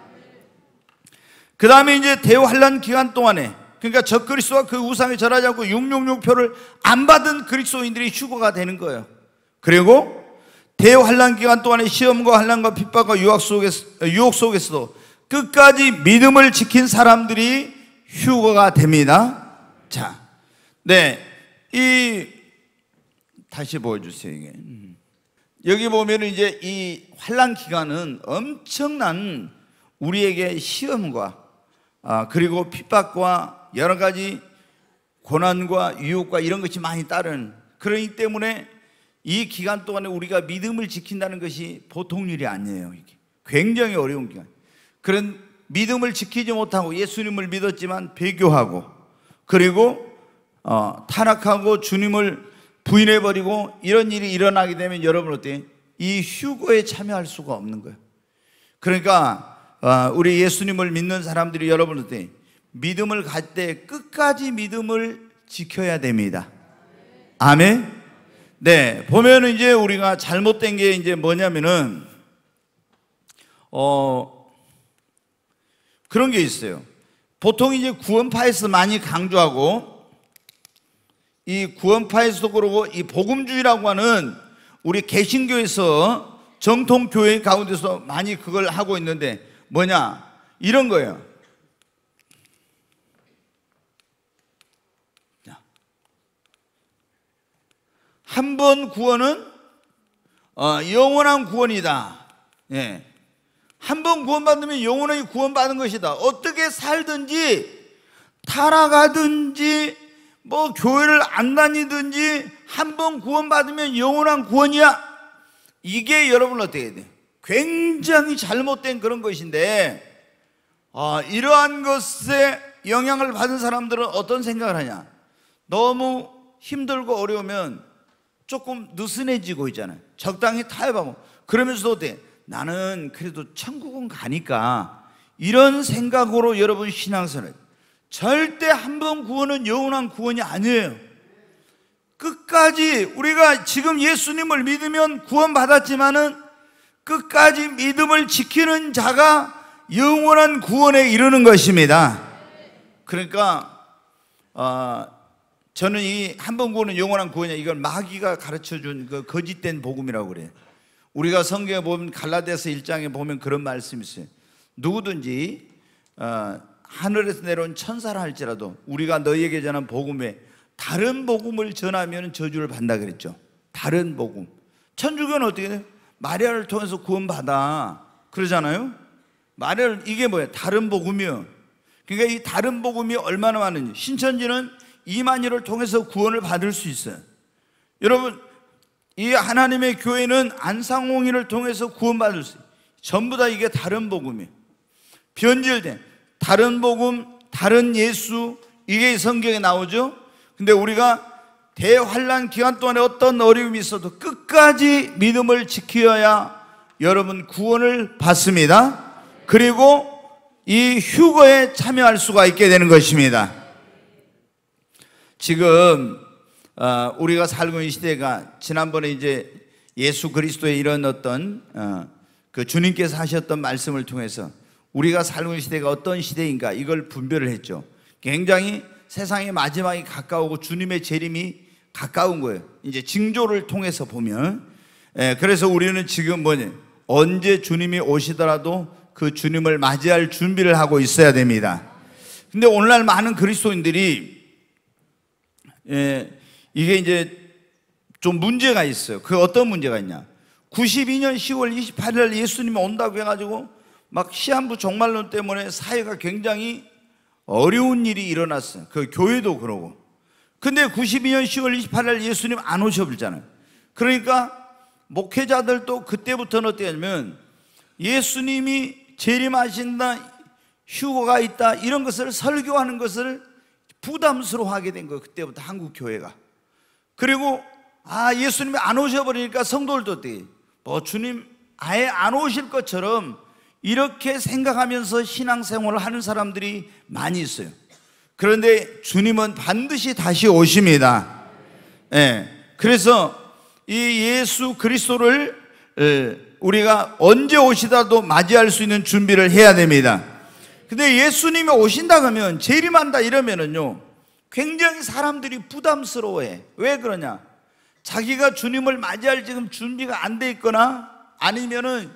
그 다음에 이제 대환란 기간 동안에 그러니까 적그리스도와 그 우상에 절하지 않고 666표를 안 받은 그리스도인들이 휴거가 되는 거예요. 그리고 대환란 기간 동안에 시험과 환란과 핍박과 유혹 속에서 유혹 속에서도 끝까지 믿음을 지킨 사람들이 휴거가 됩니다. 자, 네, 이 다시 보여주세요 이게. 음. 여기 보면 이제 이 환란 기간은 엄청난 우리에게 시험과 아, 그리고 핍박과 여러 가지 고난과 유혹과 이런 것이 많이 따른 그러기 때문에 이 기간 동안에 우리가 믿음을 지킨다는 것이 보통 일이 아니에요. 이게 굉장히 어려운 기간. 그런 믿음을 지키지 못하고 예수님을 믿었지만 배교하고 그리고 어, 타락하고 주님을 부인해버리고 이런 일이 일어나게 되면 여러분 어때이 휴거에 참여할 수가 없는 거예요. 그러니까 어, 우리 예수님을 믿는 사람들이 여러분 어때 믿음을 갈 때 끝까지 믿음을 지켜야 됩니다. 아멘. 네, 보면은 이제 우리가 잘못된 게 이제 뭐냐면은 어 그런 게 있어요. 보통 이제 구원파에서 많이 강조하고 이 구원파에서도 그러고 이 복음주의라고 하는 우리 개신교에서 정통 교회 가운데서 많이 그걸 하고 있는데 뭐냐 이런 거예요. 한 번 구원은 어, 영원한 구원이다. 예. 한 번 구원받으면 영원히 구원받은 것이다. 어떻게 살든지 타락하든지 뭐 교회를 안 다니든지 한 번 구원받으면 영원한 구원이야. 이게 여러분 어떻게 돼 굉장히 잘못된 그런 것인데 아, 이러한 것에 영향을 받은 사람들은 어떤 생각을 하냐? 너무 힘들고 어려우면 조금 느슨해지고 있잖아요. 적당히 타협하고 그러면서도 어 나는 그래도 천국은 가니까 이런 생각으로 여러분 신앙생활 절대 한 번 구원은 영원한 구원이 아니에요. 끝까지 우리가 지금 예수님을 믿으면 구원받았지만은 끝까지 믿음을 지키는 자가 영원한 구원에 이르는 것입니다. 그러니까 어, 저는 이 한 번 구원은 영원한 구원이야 이걸 마귀가 가르쳐준 그 거짓된 복음이라고 그래 우리가 성경에 보면 갈라디아서 1장에 보면 그런 말씀이 있어요. 누구든지 어, 하늘에서 내려온 천사라 할지라도 우리가 너희에게 전한 복음에 다른 복음을 전하면 저주를 받는다 그랬죠. 다른 복음. 천주교는 어떻게 돼요? 마리아를 통해서 구원받아. 그러잖아요. 마리아 이게 뭐예요? 다른 복음이요. 그러니까 이 다른 복음이 얼마나 많은지. 신천지는 이만희를 통해서 구원을 받을 수 있어요. 여러분, 이 하나님의 교회는 안상홍인을 통해서 구원받을 수 있어요. 전부 다 이게 다른 복음이에요. 변질된. 다른 복음, 다른 예수 이게 성경에 나오죠. 근데 우리가 대환란 기간 동안에 어떤 어려움이 있어도 끝까지 믿음을 지켜야 여러분 구원을 받습니다. 그리고 이 휴거에 참여할 수가 있게 되는 것입니다. 지금 어, 우리가 살고 있는 시대가 지난번에 이제 예수 그리스도의 이런 어떤 어, 그 주님께서 하셨던 말씀을 통해서 우리가 살고 있는 시대가 어떤 시대인가 이걸 분별을 했죠. 굉장히 세상의 마지막이 가까우고 주님의 재림이 가까운 거예요. 이제 징조를 통해서 보면 예, 그래서 우리는 지금 뭐냐 언제 주님이 오시더라도 그 주님을 맞이할 준비를 하고 있어야 됩니다. 근데 오늘날 많은 그리스도인들이 예, 이게 이제 좀 문제가 있어요. 그 어떤 문제가 있냐? 92년 10월 28일 예수님이 온다고 해가지고 막 시한부 종말론 때문에 사회가 굉장히 어려운 일이 일어났어요. 그 교회도 그러고. 근데 92년 10월 28일 예수님 안 오셨잖아요. 그러니까 목회자들도 그때부터는 어땠냐면 예수님이 재림하신다, 휴거가 있다 이런 것을 설교하는 것을 부담스러워하게 된 거예요. 그때부터 한국 교회가. 그리고 아 예수님이 안 오셔버리니까 성도들도 어때? 뭐 주님 아예 안 오실 것처럼 이렇게 생각하면서 신앙생활을 하는 사람들이 많이 있어요. 그런데 주님은 반드시 다시 오십니다. 예. 그래서 이 예수 그리스도를 우리가 언제 오시다도 맞이할 수 있는 준비를 해야 됩니다. 근데 예수님이 오신다 그러면 재림한다 이러면은요. 굉장히 사람들이 부담스러워해. 왜 그러냐? 자기가 주님을 맞이할 지금 준비가 안 돼 있거나 아니면은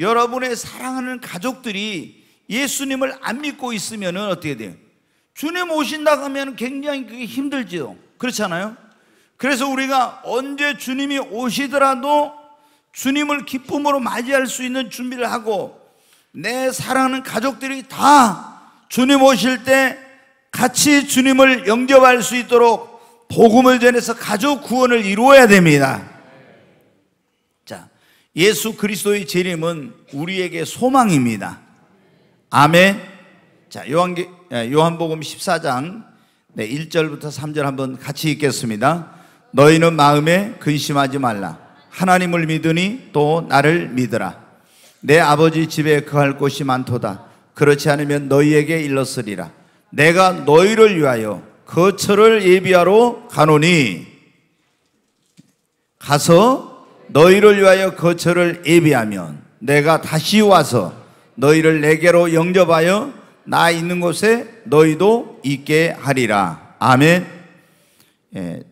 여러분의 사랑하는 가족들이 예수님을 안 믿고 있으면 어떻게 돼요? 주님 오신다 하면 굉장히 그게 힘들지요. 그렇잖아요. 그래서 우리가 언제 주님이 오시더라도 주님을 기쁨으로 맞이할 수 있는 준비를 하고 내 사랑하는 가족들이 다 주님 오실 때 같이 주님을 영접할 수 있도록 복음을 전해서 가족 구원을 이루어야 됩니다. 예수 그리스도의 재림은 우리에게 소망입니다. 아멘. 자, 요한 아, 요한복음 14장 네, 1절부터 3절 한번 같이 읽겠습니다. 너희는 마음에 근심하지 말라. 하나님을 믿으니 또 나를 믿으라. 내 아버지 집에 그할 곳이 많도다. 그렇지 않으면 너희에게 일렀으리라. 내가 너희를 위하여 거처를 예비하러 가노니 가서 너희를 위하여 거처를 예비하면 내가 다시 와서 너희를 내게로 영접하여 나 있는 곳에 너희도 있게 하리라. 아멘. 예.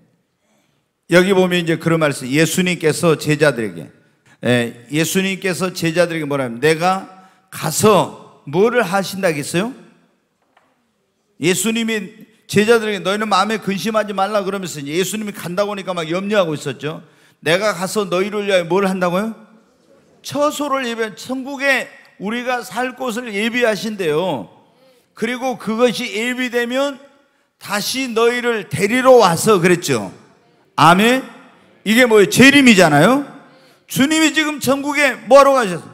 여기 보면 이제 그런 말씀. 예수님께서 제자들에게 예, 예수님께서 제자들에게 뭐라 하면 내가 가서 뭐를 하신다겠어요? 예수님이 제자들에게 너희는 마음에 근심하지 말라 그러면서 예수님이 간다고 하니까 막 염려하고 있었죠. 내가 가서 너희를 위하여 뭘 한다고요? 처소를 예배, 천국에 우리가 살 곳을 예비하신대요. 그리고 그것이 예비되면 다시 너희를 데리러 와서 그랬죠. 아멘. 이게 뭐예요? 재림이잖아요. 주님이 지금 천국에 뭐하러 가셨어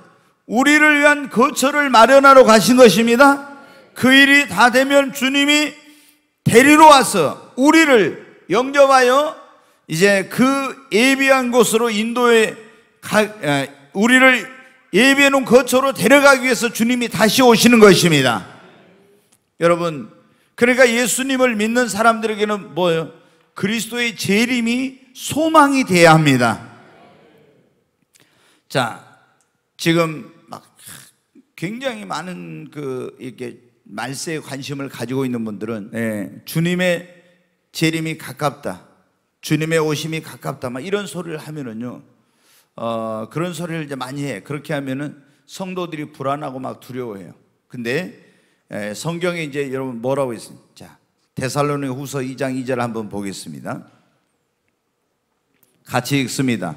우리를 위한 거처를 마련하러 가신 것입니다. 그 일이 다 되면 주님이 데리러 와서 우리를 영접하여 이제 그 예비한 곳으로 인도에 가, 우리를 예비해 놓은 거처로 그 데려가기 위해서 주님이 다시 오시는 것입니다. 여러분, 그러니까 예수님을 믿는 사람들에게는 뭐예요? 그리스도의 재림이 소망이 돼야 합니다. 자, 지금 막 굉장히 많은 그 이렇게 말세에 관심을 가지고 있는 분들은 예, 주님의 재림이 가깝다. 주님의 오심이 가깝다. 막 이런 소리를 하면은요, 어, 그런 소리를 이제 많이 해. 그렇게 하면은 성도들이 불안하고 막 두려워해요. 근데 에, 예, 성경에 이제 여러분 뭐라고 했어요? 자, 데살로니 후서 2장 2절 한번 보겠습니다. 같이 읽습니다.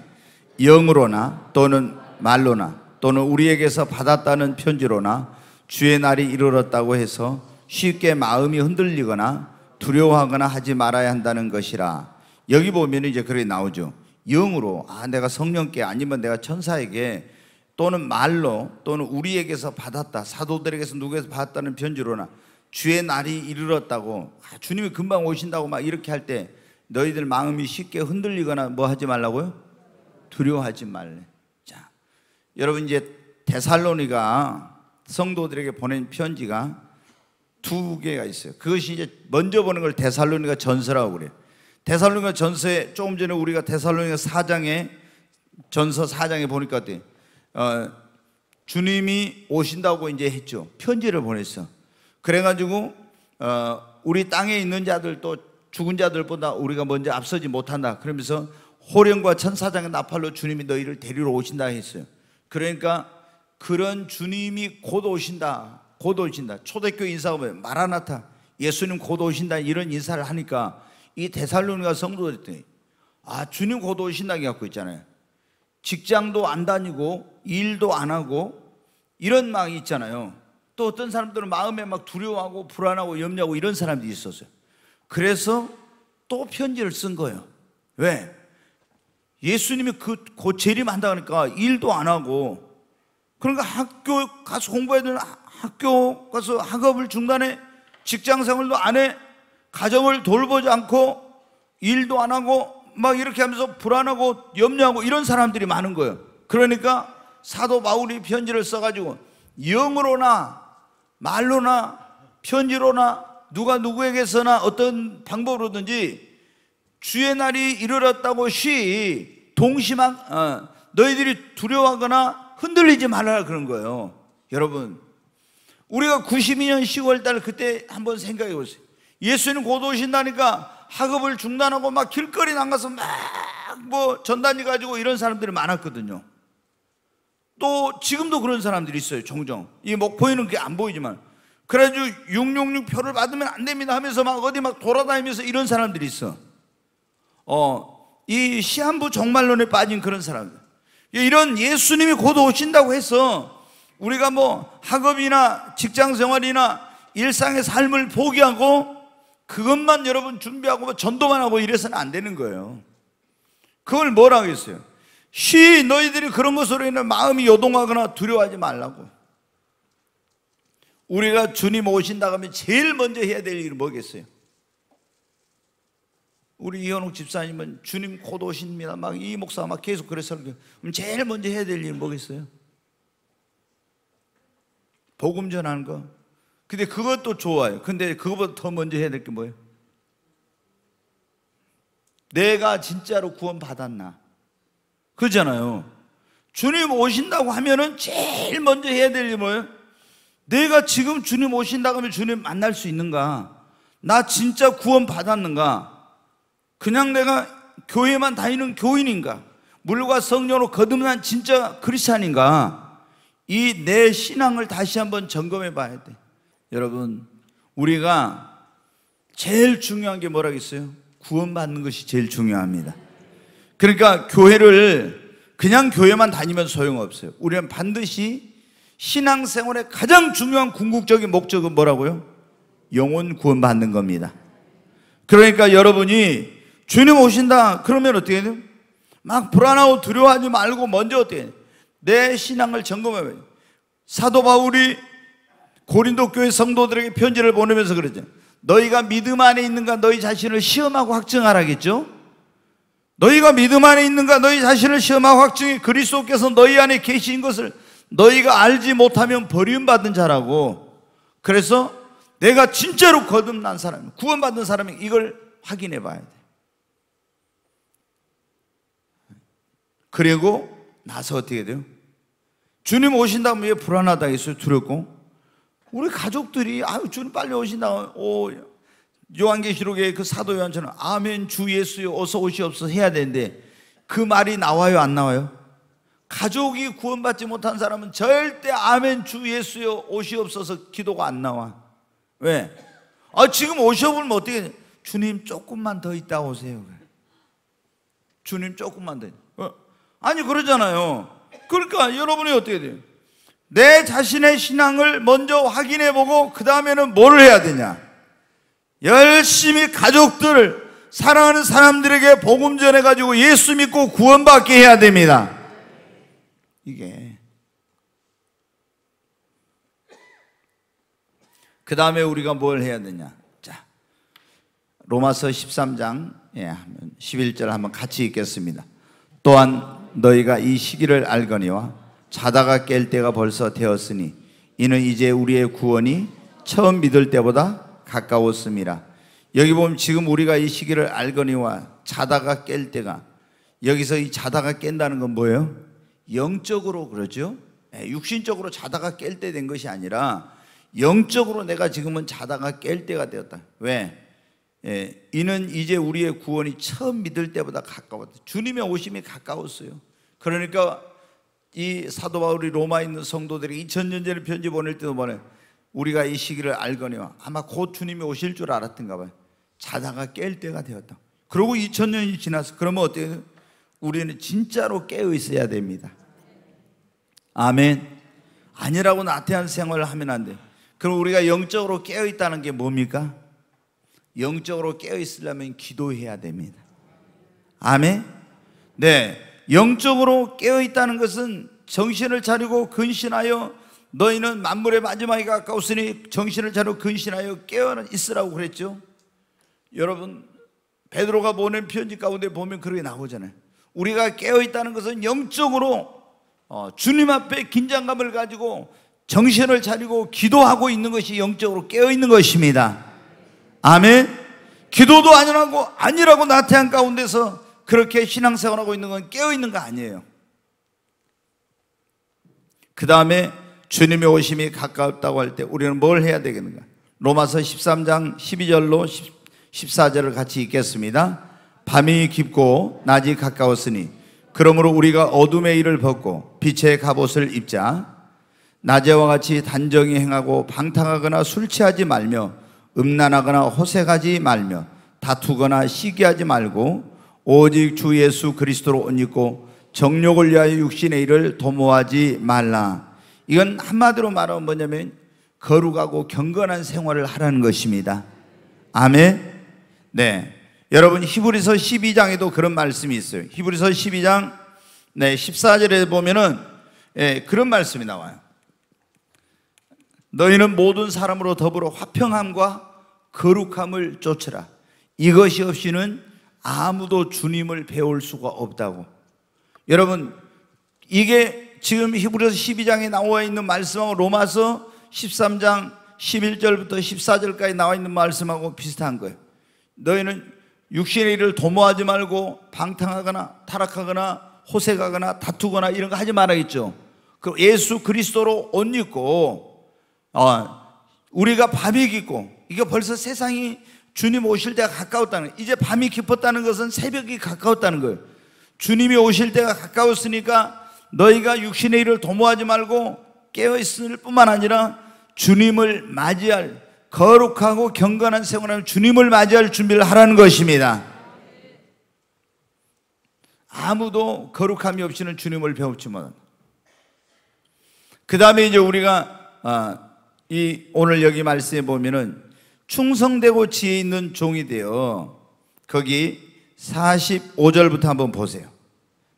영으로나 또는 말로나 또는 우리에게서 받았다는 편지로나 주의 날이 이르렀다고 해서 쉽게 마음이 흔들리거나 두려워하거나 하지 말아야 한다는 것이라. 여기 보면 이제 그게 나오죠. 영으로 아 내가 성령께 아니면 내가 천사에게 또는 말로 또는 우리에게서 받았다 사도들에게서 누구에서 받았다는 편지로나 주의 날이 이르렀다고 아, 주님이 금방 오신다고 막 이렇게 할 때 너희들 마음이 쉽게 흔들리거나 뭐 하지 말라고요? 두려워하지 말래. 자, 여러분 이제 데살로니가 성도들에게 보낸 편지가 두 개가 있어요. 그것이 이제 먼저 보는 걸 데살로니가 전서라고 그래요. 데살로니가 전서에 조금 전에 우리가 데살로니가 4장에 전서 4장에 보니까 어 주님이 오신다고 이제 했죠. 편지를 보냈어. 그래가지고 어, 우리 땅에 있는 자들 도 죽은 자들보다 우리가 먼저 앞서지 못한다. 그러면서 호령과 천사장의 나팔로 주님이 너희를 데리러 오신다 했어요. 그러니까 그런 주님이 곧 오신다. 곧 오신다. 초대교 인사가 뭐예요? 마라나타. 예수님 곧 오신다. 이런 인사를 하니까 이대살로니가 성도들이 아 주님 고도 신나게 갖고 있잖아요. 직장도 안 다니고 일도 안 하고 이런 마음이 있잖아요. 또 어떤 사람들은 마음에 막 두려워하고 불안하고 염려하고 이런 사람들이 있었어요. 그래서 또 편지를 쓴 거예요. 왜? 예수님이 그 고재림한다 그러니까 일도 안 하고 그러니까 학교 가서 공부해야 되는 학교 가서 학업을 중단해 직장 생활도 안 해. 가정을 돌보지 않고 일도 안 하고 막 이렇게 하면서 불안하고 염려하고 이런 사람들이 많은 거예요. 그러니까 사도 바울이 편지를 써가지고 영으로나 말로나 편지로나 누가 누구에게서나 어떤 방법으로든지 주의 날이 이르렀다고 시 동심한 어, 너희들이 두려워하거나 흔들리지 말아라 그런 거예요. 여러분 우리가 92년 10월 달 그때 한번 생각해 보세요. 예수님 곧 오신다니까 학업을 중단하고 막 길거리 나가서 막 뭐 전단지 가지고 이런 사람들이 많았거든요. 또 지금도 그런 사람들이 있어요. 종종. 이목 보이는 게 안 보이지만 그래가지고 666 표를 받으면 안 됩니다 하면서 막 어디 막 돌아다니면서 이런 사람들이 있어. 어, 이 시한부 종말론에 빠진 그런 사람들. 이런 예수님이 곧 오신다고 해서 우리가 뭐 학업이나 직장 생활이나 일상의 삶을 포기하고 그것만 여러분 준비하고 뭐 전도만 하고 이래서는 안 되는 거예요. 그걸 뭐라고 했어요? 쉬 너희들이 그런 것으로 인해 마음이 요동하거나 두려워하지 말라고. 우리가 주님 오신다 하면 제일 먼저 해야 될 일이 뭐겠어요? 우리 이현욱 집사님은 주님 곧 오십니다. 막 이 목사가 막 계속 그래서 그럼 제일 먼저 해야 될 일이 뭐겠어요? 복음 전하는 거. 근데 그것도 좋아요. 근데 그것보다 더 먼저 해야 될 게 뭐예요? 내가 진짜로 구원 받았나? 그러잖아요. 주님 오신다고 하면은 제일 먼저 해야 될 게 뭐예요? 내가 지금 주님 오신다고 하면 주님 만날 수 있는가? 나 진짜 구원 받았는가? 그냥 내가 교회만 다니는 교인인가? 물과 성령으로 거듭난 진짜 크리스찬인가? 이 내 신앙을 다시 한번 점검해 봐야 돼. 여러분, 우리가 제일 중요한 게 뭐라겠어요? 구원받는 것이 제일 중요합니다. 그러니까 교회를 그냥 교회만 다니면 소용없어요. 우리는 반드시 신앙생활의 가장 중요한 궁극적인 목적은 뭐라고요? 영혼 구원받는 겁니다. 그러니까 여러분이 주님 오신다 그러면 어떻게 돼요? 막 불안하고 두려워하지 말고 먼저 어떻게 돼요? 내 신앙을 점검해봐요. 사도 바울이 고린도 교회 성도들에게 편지를 보내면서 그러죠. 너희가 믿음 안에 있는가 너희 자신을 시험하고 확증하라겠죠? 너희가 믿음 안에 있는가 너희 자신을 시험하고 확증해 그리스도께서 너희 안에 계신 것을 너희가 알지 못하면 버림받은 자라고 그래서 내가 진짜로 거듭난 사람, 구원받은 사람이 이걸 확인해 봐야 돼. 그리고 나서 어떻게 돼요? 주님 오신다면 왜 불안하다 했어요? 두렵고? 우리 가족들이 아유 주님 빨리 오신다. 오 요한계시록의 그 사도 요한처럼 아멘 주 예수여 어서 오시옵소서 해야 되는데 그 말이 나와요 안 나와요? 가족이 구원받지 못한 사람은 절대 아멘 주 예수여 오시옵소서 기도가 안 나와. 왜? 아 지금 오셔보면 어떻게 주님 조금만 더 있다 오세요. 주님 조금만 더. 어? 아니 그러잖아요. 그러니까 여러분이 어떻게 돼요? 내 자신의 신앙을 먼저 확인해 보고 그 다음에는 뭘 해야 되냐? 열심히 가족들, 사랑하는 사람들에게 복음 전해 가지고 예수 믿고 구원받게 해야 됩니다. 이게 그 다음에 우리가 뭘 해야 되냐? 자, 로마서 13장 11절 예, 한번 같이 읽겠습니다. 또한 너희가 이 시기를 알거니와 자다가 깰 때가 벌써 되었으니 이는 이제 우리의 구원이 처음 믿을 때보다 가까웠습니다. 여기 보면 지금 우리가 이 시기를 알거니와 자다가 깰 때가 여기서 이 자다가 깬다는 건 뭐예요? 영적으로 그러죠. 예, 육신적으로 자다가 깰 때 된 것이 아니라 영적으로 내가 지금은 자다가 깰 때가 되었다. 왜? 예, 이는 이제 우리의 구원이 처음 믿을 때보다 가까웠다. 주님의 오심이 가까웠어요. 그러니까 이 사도 바울이 로마에 있는 성도들이 2000년 전에 편지 보낼 때도 보내 우리가 이 시기를 알거니와 아마 곧 주님이 오실 줄 알았던가 봐요. 자다가 깰 때가 되었다. 그리고 2000년이 지나서 그러면 어때요? 우리는 진짜로 깨어 있어야 됩니다. 아멘. 아니라고 나태한 생활을 하면 안 돼. 그럼 우리가 영적으로 깨어 있다는 게 뭡니까? 영적으로 깨어 있으려면 기도해야 됩니다. 아멘. 네. 영적으로 깨어 있다는 것은 정신을 차리고 근신하여 너희는 만물의 마지막에 가까웠으니 정신을 차리고 근신하여 깨어 있으라고 그랬죠. 여러분 베드로가 보낸 편지 가운데 보면 그렇게 나오잖아요. 우리가 깨어 있다는 것은 영적으로 어, 주님 앞에 긴장감을 가지고 정신을 차리고 기도하고 있는 것이 영적으로 깨어 있는 것입니다. 아멘. 기도도 아니라고 아니라고 나태한 가운데서 그렇게 신앙생활하고 있는 건 깨어있는 거 아니에요. 그 다음에 주님의 오심이 가깝다고 할 때 우리는 뭘 해야 되겠는가? 로마서 13장 12절로 14절을 같이 읽겠습니다. 밤이 깊고 낮이 가까웠으니 그러므로 우리가 어둠의 일을 벗고 빛의 갑옷을 입자 낮에와 같이 단정히 행하고 방탕하거나 술 취하지 말며 음란하거나 호색하지 말며 다투거나 시기하지 말고 오직 주 예수 그리스도로 옷 입고 정욕을 위하여 육신의 일을 도모하지 말라. 이건 한마디로 말하면 뭐냐면 거룩하고 경건한 생활을 하라는 것입니다. 아멘. 네. 여러분 히브리서 12장에도 그런 말씀이 있어요. 히브리서 12장 네, 14절에 보면은 예, 그런 말씀이 나와요. 너희는 모든 사람으로 더불어 화평함과 거룩함을 쫓으라. 이것이 없이는 아무도 주님을 배울 수가 없다고. 여러분, 이게 지금 히브리서 12장에 나와 있는 말씀하고 로마서 13장 11절부터 14절까지 나와 있는 말씀하고 비슷한 거예요. 너희는 육신의 일을 도모하지 말고 방탕하거나 타락하거나 호색하거나 다투거나 이런 거 하지 말아야겠죠. 그 예수 그리스도로 옷 입고 어, 우리가 밥이 있고 이게 벌써 세상이 주님 오실 때가 가까웠다는 거예요. 이제 밤이 깊었다는 것은 새벽이 가까웠다는 거예요. 주님이 오실 때가 가까웠으니까 너희가 육신의 일을 도모하지 말고 깨어 있을 뿐만 아니라 주님을 맞이할 거룩하고 경건한 생활을 주님을 맞이할 준비를 하라는 것입니다. 아무도 거룩함이 없이는 주님을 배우지 못그 다음에 이제 우리가 아, 이 오늘 여기 말씀에 보면은 충성되고 지혜 있는 종이 되어 거기 45절부터 한번 보세요.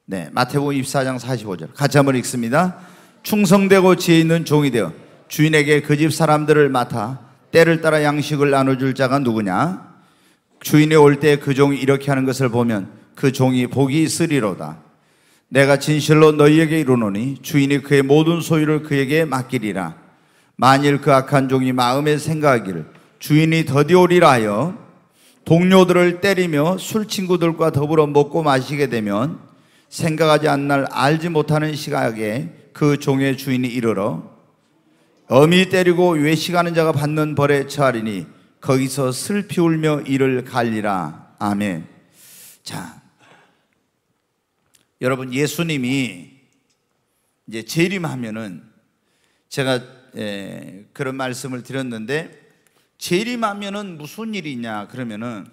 네, 마태복음 24장 45절. 같이 한번 읽습니다. 충성되고 지혜 있는 종이 되어 주인에게 그 집 사람들을 맡아 때를 따라 양식을 나눠줄 자가 누구냐? 주인이 올 때 그 종이 이렇게 하는 것을 보면 그 종이 복이 있으리로다. 내가 진실로 너희에게 이르노니 주인이 그의 모든 소유를 그에게 맡기리라. 만일 그 악한 종이 마음에 생각하기를 주인이 더디오리라 하여 동료들을 때리며 술 친구들과 더불어 먹고 마시게 되면 생각하지 않날 는 알지 못하는 시각에 그 종의 주인이 이르러 어미 때리고 외식하는 자가 받는 벌에 처하리니 거기서 슬피 울며 이를 갈리라. 아멘. 자. 여러분 예수님이 이제 재림하면은 제가 예, 그런 말씀을 드렸는데 재림하면은 무슨 일이냐 그러면은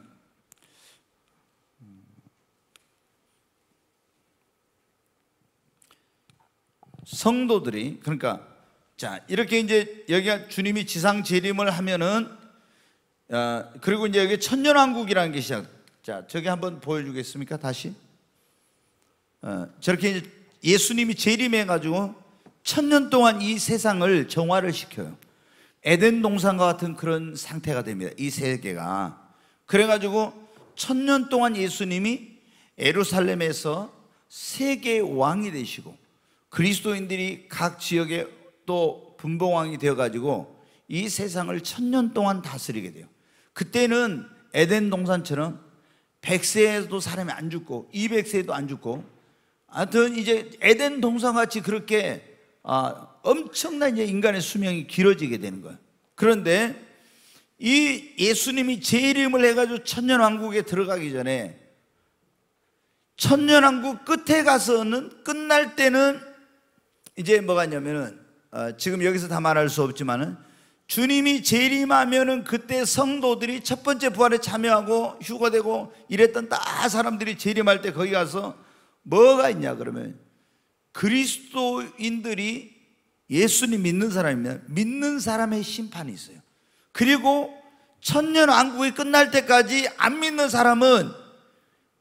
성도들이 그러니까 자 이렇게 이제 여기가 주님이 지상 재림을 하면은 어, 그리고 이제 여기 천년왕국이라는 게 시작. 자 저기 한번 보여주겠습니까 다시? 어, 저렇게 이제 예수님이 재림해 가지고 천년 동안 이 세상을 정화를 시켜요. 에덴 동산과 같은 그런 상태가 됩니다. 이 세계가. 그래가지고 천년 동안 예수님이 에루살렘에서 세계 왕이 되시고 그리스도인들이 각 지역에 또 분봉왕이 되어가지고 이 세상을 천년 동안 다스리게 돼요. 그때는 에덴 동산처럼 100세에도 사람이 안 죽고 200세에도 안 죽고 하여튼 이제 에덴 동산같이 그렇게 아, 엄청난 인간의 수명이 길어지게 되는 거예요. 그런데 이 예수님이 재림을 해가지고 천년왕국에 들어가기 전에 천년왕국 끝에 가서는 끝날 때는 이제 뭐가냐면은 어, 지금 여기서 다 말할 수 없지만은 주님이 재림하면은 그때 성도들이 첫 번째 부활에 참여하고 휴거되고 이랬던 다 사람들이 재림할 때 거기 가서 뭐가 있냐 그러면 그리스도인들이 예수님 믿는 사람입니다. 믿는 사람의 심판이 있어요. 그리고 천년 왕국이 끝날 때까지 안 믿는 사람은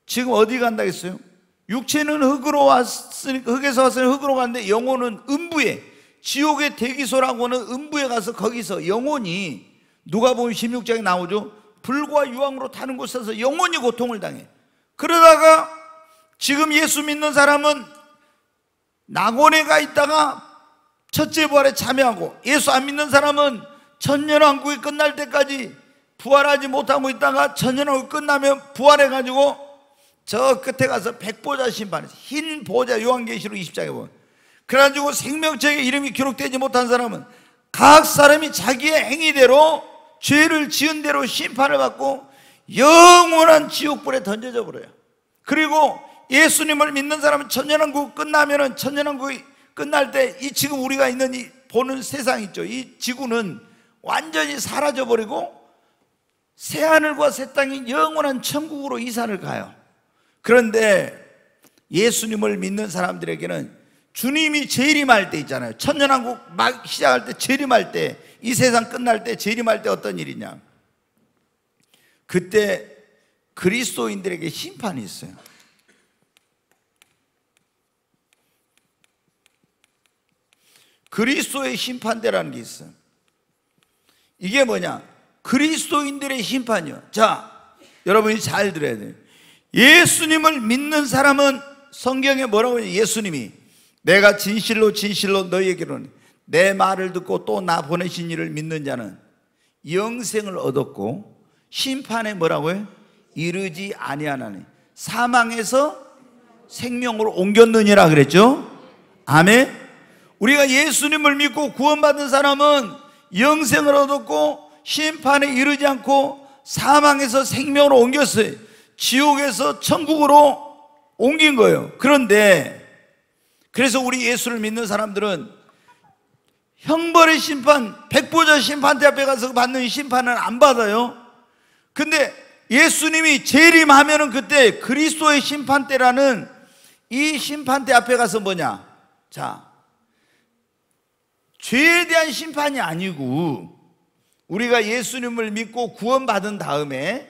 지금 어디 간다했어요 육체는 흙으로 왔으니까 흙에서 왔으니 흙으로 갔는데 영혼은 음부에 지옥의 대기소라고 는 음부에 가서 거기서 영혼이 누가 보면 16장에 나오죠. 불과 유황으로 타는 곳에서 영혼이 고통을 당해. 그러다가 지금 예수 믿는 사람은 낙원에 가 있다가 첫째 부활에 참여하고 예수 안 믿는 사람은 천년왕국이 끝날 때까지 부활하지 못하고 있다가 천년왕국 이 끝나면 부활해가지고 저 끝에 가서 백보자 심판에서 흰 보자 요한계시록 20장에 보면 그래가지고 생명책에 이름이 기록되지 못한 사람은 각 사람이 자기의 행위대로 죄를 지은 대로 심판을 받고 영원한 지옥불에 던져져 버려요 그리고 예수님을 믿는 사람은 천년왕국 끝나면 은 천년왕국이 끝날 때 이 지금 우리가 있는 이 보는 세상 있죠. 이 지구는 완전히 사라져 버리고 새 하늘과 새 땅이 영원한 천국으로 이사를 가요. 그런데 예수님을 믿는 사람들에게는 주님이 재림할 때 있잖아요. 천년왕국 막 시작할 때 재림할 때 이 세상 끝날 때 재림할 때 어떤 일이냐? 그때 그리스도인들에게 심판이 있어요. 그리스도의 심판대라는 게 있어요. 이게 뭐냐? 그리스도인들의 심판이요. 자, 여러분이 잘 들어야 돼요. 예수님을 믿는 사람은 성경에 뭐라고 해요? 예수님이 내가 진실로 진실로 너에게는내 말을 듣고 또 나 보내신 이를 믿는 자는 영생을 얻었고 심판에 뭐라고 해요? 이르지 아니하나니 사망에서 생명으로 옮겼느니라 그랬죠? 아멘. 우리가 예수님을 믿고 구원받은 사람은 영생을 얻었고 심판에 이르지 않고 사망에서 생명으로 옮겼어요. 지옥에서 천국으로 옮긴 거예요. 그런데 그래서 우리 예수를 믿는 사람들은 형벌의 심판, 백보자 심판대 앞에 가서 받는 심판을 안 받아요. 근데 예수님이 재림하면은 그때 그리스도의 심판대라는 이 심판대 앞에 가서 뭐냐? 자, 죄에 대한 심판이 아니고 우리가 예수님을 믿고 구원받은 다음에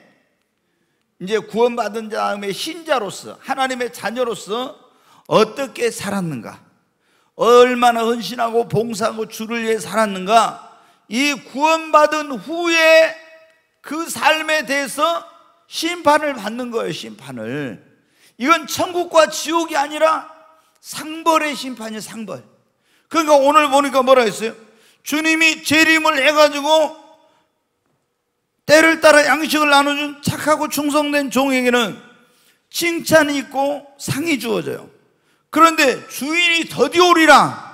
이제 구원받은 다음에 신자로서 하나님의 자녀로서 어떻게 살았는가 얼마나 헌신하고 봉사하고 주를 위해 살았는가 이 구원받은 후에 그 삶에 대해서 심판을 받는 거예요 심판을 이건 천국과 지옥이 아니라 상벌의 심판이에요 상벌 그러니까 오늘 보니까 뭐라 했어요? 주님이 재림을 해가지고 때를 따라 양식을 나눠준 착하고 충성된 종에게는 칭찬이 있고 상이 주어져요. 그런데 주인이 더디오리라.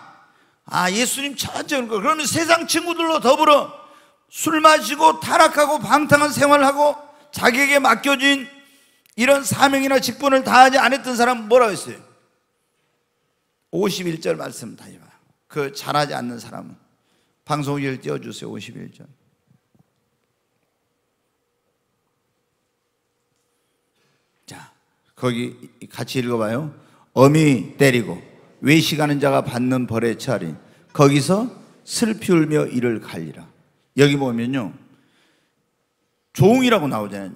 아, 예수님 천천히 그러면 세상 친구들로 더불어 술 마시고 타락하고 방탕한 생활하고 자기에게 맡겨진 이런 사명이나 직분을 다하지 않았던 사람 뭐라고 했어요? 51절 말씀 다요. 그 잘하지 않는 사람은 방송일 띄워주세요 51절 자 거기 같이 읽어봐요 어미 때리고 외식하는 자가 받는 벌의 차린 거기서 슬피 울며 이를 갈리라 여기 보면요 종이라고 나오잖아요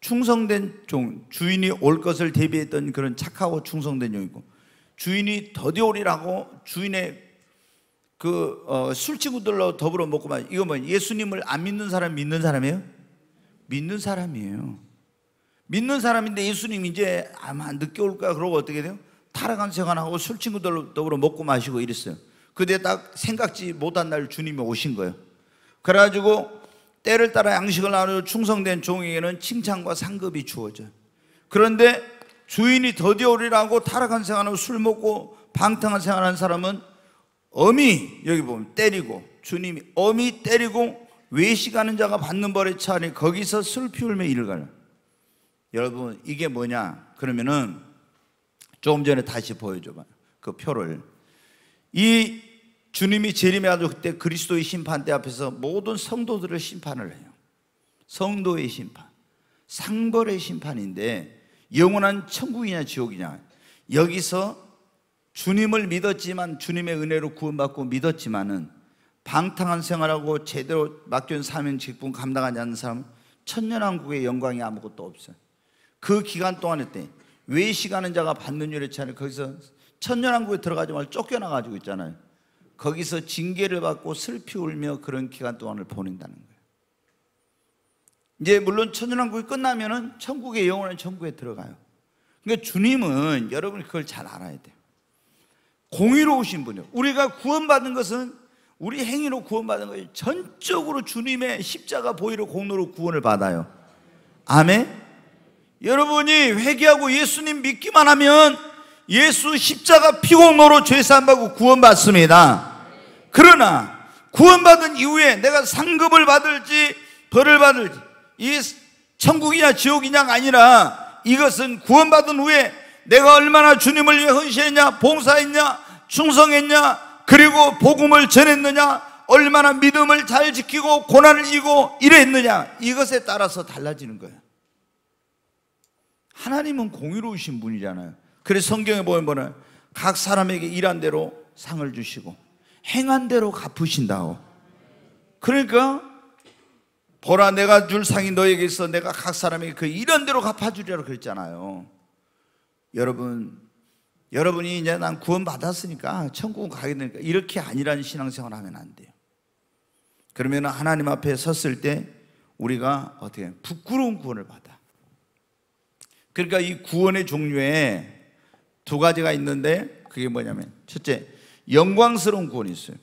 충성된 종 주인이 올 것을 대비했던 그런 착하고 충성된 종이고 주인이 더디오리라고 주인의 그 어, 술친구들로 더불어 먹고 만 이거 뭐 예수님을 안 믿는 사람 믿는 사람이에요? 믿는 사람이에요. 믿는 사람인데 예수님 이제 아마 늦게 올까 그러고 어떻게 돼요? 타락한 생활하고 술친구들로 더불어 먹고 마시고 이랬어요. 그때 딱 생각지 못한 날 주님이 오신 거예요. 그래가지고 때를 따라 양식을 나누 충성된 종에게는 칭찬과 상급이 주어져 요 그런데 주인이 더디오리라고 타락한 생활하고 술 먹고 방탕한 생활한 사람은 어미 여기 보면 때리고 주님이 어미 때리고 외식하는 자가 받는 벌의 차니 거기서 슬피 울며 일를 가라. 여러분 이게 뭐냐? 그러면은 조금 전에 다시 보여줘봐 요그 표를 이 주님이 재림해가지고 그때 그리스도의 심판대 앞에서 모든 성도들을 심판을 해요. 성도의 심판, 상벌의 심판인데 영원한 천국이냐 지옥이냐 여기서 주님을 믿었지만 주님의 은혜로 구원받고 믿었지만은 방탕한 생활하고 제대로 맡겨진 사명 직분 감당하지 않는 사람 천년왕국의 영광이 아무것도 없어요. 그 기간 동안에 때 외식하는 자가 받는 유례차는 거기서 천년왕국에 들어가지 말고 쫓겨나가지고 있잖아요. 거기서 징계를 받고 슬피 울며 그런 기간 동안을 보낸다는 거예요. 이제 물론 천년왕국이 끝나면은 천국의 영원한 천국에 들어가요. 그러니까 주님은 여러분이 그걸 잘 알아야 돼요. 공의로우신 분이요. 우리가 구원받은 것은 우리 행위로 구원받은 거예요. 전적으로 주님의 십자가 보이로 공로로 구원을 받아요. 아멘. 여러분이 회개하고 예수님 믿기만 하면 예수 십자가 피공로로 죄 사함 받고 구원받습니다. 그러나 구원받은 이후에 내가 상급을 받을지 벌을 받을지 이 천국이냐 지옥이냐 아니라 이것은 구원받은 후에 내가 얼마나 주님을 위해 헌신했냐, 봉사했냐, 충성했냐, 그리고 복음을 전했느냐, 얼마나 믿음을 잘 지키고 고난을 이고 이랬느냐, 이것에 따라서 달라지는 거예요. 하나님은 공의로우신 분이잖아요. 그래서 성경에 보면 각 사람에게 일한 대로 상을 주시고 행한 대로 갚으신다고. 그러니까 보라 내가 줄 상이 너에게 있어 내가 각 사람에게 그 일한 대로 갚아주리라 그랬잖아요. 여러분, 여러분이 이제 난 구원 받았으니까 천국 가게 되니까 이렇게 아니라는 신앙생활 을 하면 안 돼요. 그러면 하나님 앞에 섰을 때 우리가 어떻게 부끄러운 구원을 받아. 그러니까 이 구원의 종류에 두 가지가 있는데 그게 뭐냐면 첫째 영광스러운 구원이 있어요.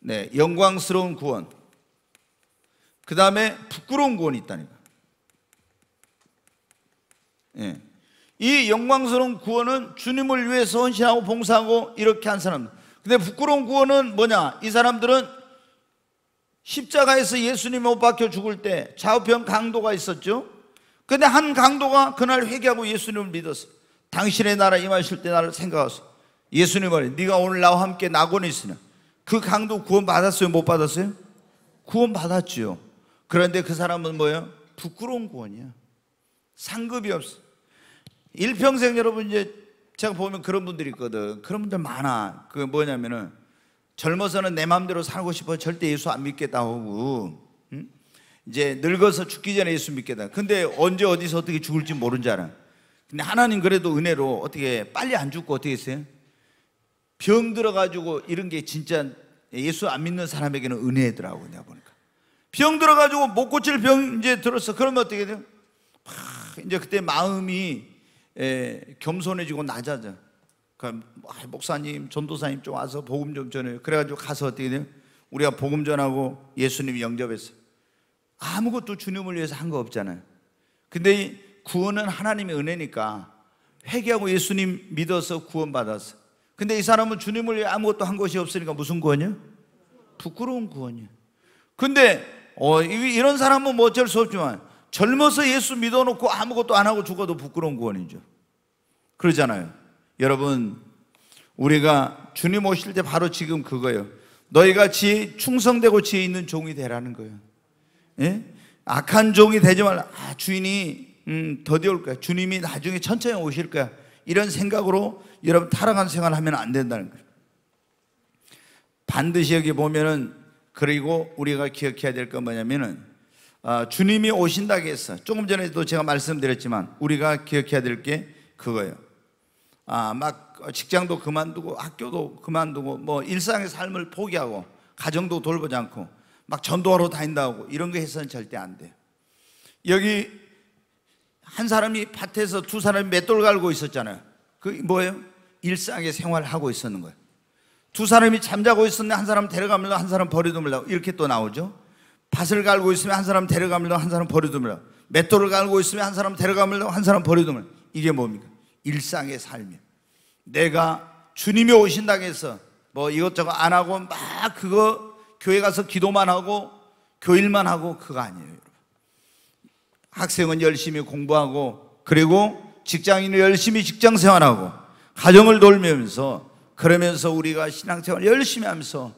네, 영광스러운 구원. 그 다음에 부끄러운 구원이 있다니까. 예. 이 영광스러운 구원은 주님을 위해서 헌신하고 봉사하고 이렇게 한 사람. 근데 부끄러운 구원은 뭐냐? 이 사람들은 십자가에서 예수님 못 박혀 죽을 때 좌우편 강도가 있었죠. 근데 한 강도가 그날 회개하고 예수님을 믿었어. 당신의 나라 임하실 때 나를 생각하소. 예수님 말 네가 오늘 나와 함께 낙원에 있으냐. 그 강도 구원 받았어요? 못 받았어요? 구원 받았지 그런데 그 사람은 뭐예요? 부끄러운 구원이야. 상급이 없어. 일평생 여러분 이제 제가 보면 그런 분들이 있거든. 그런 분들 많아. 그 뭐냐면은 젊어서는 내 마음대로 살고 싶어 절대 예수 안 믿겠다 하고 응? 이제 늙어서 죽기 전에 예수 믿겠다. 근데 언제 어디서 어떻게 죽을지 모른 자는. 근데 하나님 그래도 은혜로 어떻게 빨리 안 죽고 어떻게 했어요? 병 들어가지고 이런 게 진짜 예수 안 믿는 사람에게는 은혜더라고 내가 보니까. 병 들어가지고 못 고칠 병 이제 들었어. 그러면 어떻게 돼요? 하, 이제 그때 마음이 에, 예, 겸손해지고 낮아져. 그러니까 목사님, 전도사님 좀 와서 복음 좀 전해요. 그래가지고 가서 어떻게 돼요? 우리가 복음 전하고 예수님 영접했어. 요 아무것도 주님을 위해서 한 거 없잖아요. 근데 구원은 하나님의 은혜니까 회개하고 예수님 믿어서 구원받았어. 요 근데 이 사람은 주님을 위해 아무것도 한 것이 없으니까 무슨 구원이요? 부끄러운 구원이요. 근데 어, 이런 사람은 뭐 어쩔 수 없지만 젊어서 예수 믿어놓고 아무것도 안 하고 죽어도 부끄러운 구원이죠. 그러잖아요. 여러분, 우리가 주님 오실 때 바로 지금 그거예요. 너희같이 충성되고 지혜 있는 종이 되라는 거예요. 예? 악한 종이 되지 말라. 아, 주인이 음, 더디올 거야. 주님이 나중에 천천히 오실 거야. 이런 생각으로 여러분 타락한 생활 을 하면 안 된다는 거예요. 반드시 여기 보면은 그리고 우리가 기억해야 될 건 뭐냐면은 어, 주님이 오신다고 해서 조금 전에도 제가 말씀드렸지만 우리가 기억해야 될 게 그거예요. 아, 막 직장도 그만두고 학교도 그만두고 뭐 일상의 삶을 포기하고 가정도 돌보지 않고 막 전도하러 다닌다고 이런 거 해서는 절대 안 돼요. 여기 한 사람이 밭에서 두 사람이 맷돌 갈고 있었잖아요. 그 뭐예요? 일상의 생활하고 을 있었는 거예요. 두 사람이 잠자고 있었는데 한 사람 데려가면서 한 사람 버려두면 이렇게 또 나오죠. 밭을 갈고 있으면 한 사람 데려가면 한 사람 버려두면 맷돌을 갈고 있으면 한 사람 데려가면 한 사람 버려두면 이게 뭡니까? 일상의 삶이 내가 주님이 오신다고 해서 뭐 이것저것 안 하고 막 그거 교회 가서 기도만 하고 교일만 하고 그거 아니에요 학생은 열심히 공부하고 그리고 직장인은 열심히 직장 생활하고 가정을 돌면서 그러면서 우리가 신앙생활 열심히 하면서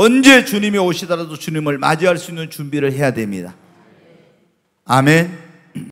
언제 주님이 오시더라도 주님을 맞이할 수 있는 준비를 해야 됩니다. 아멘.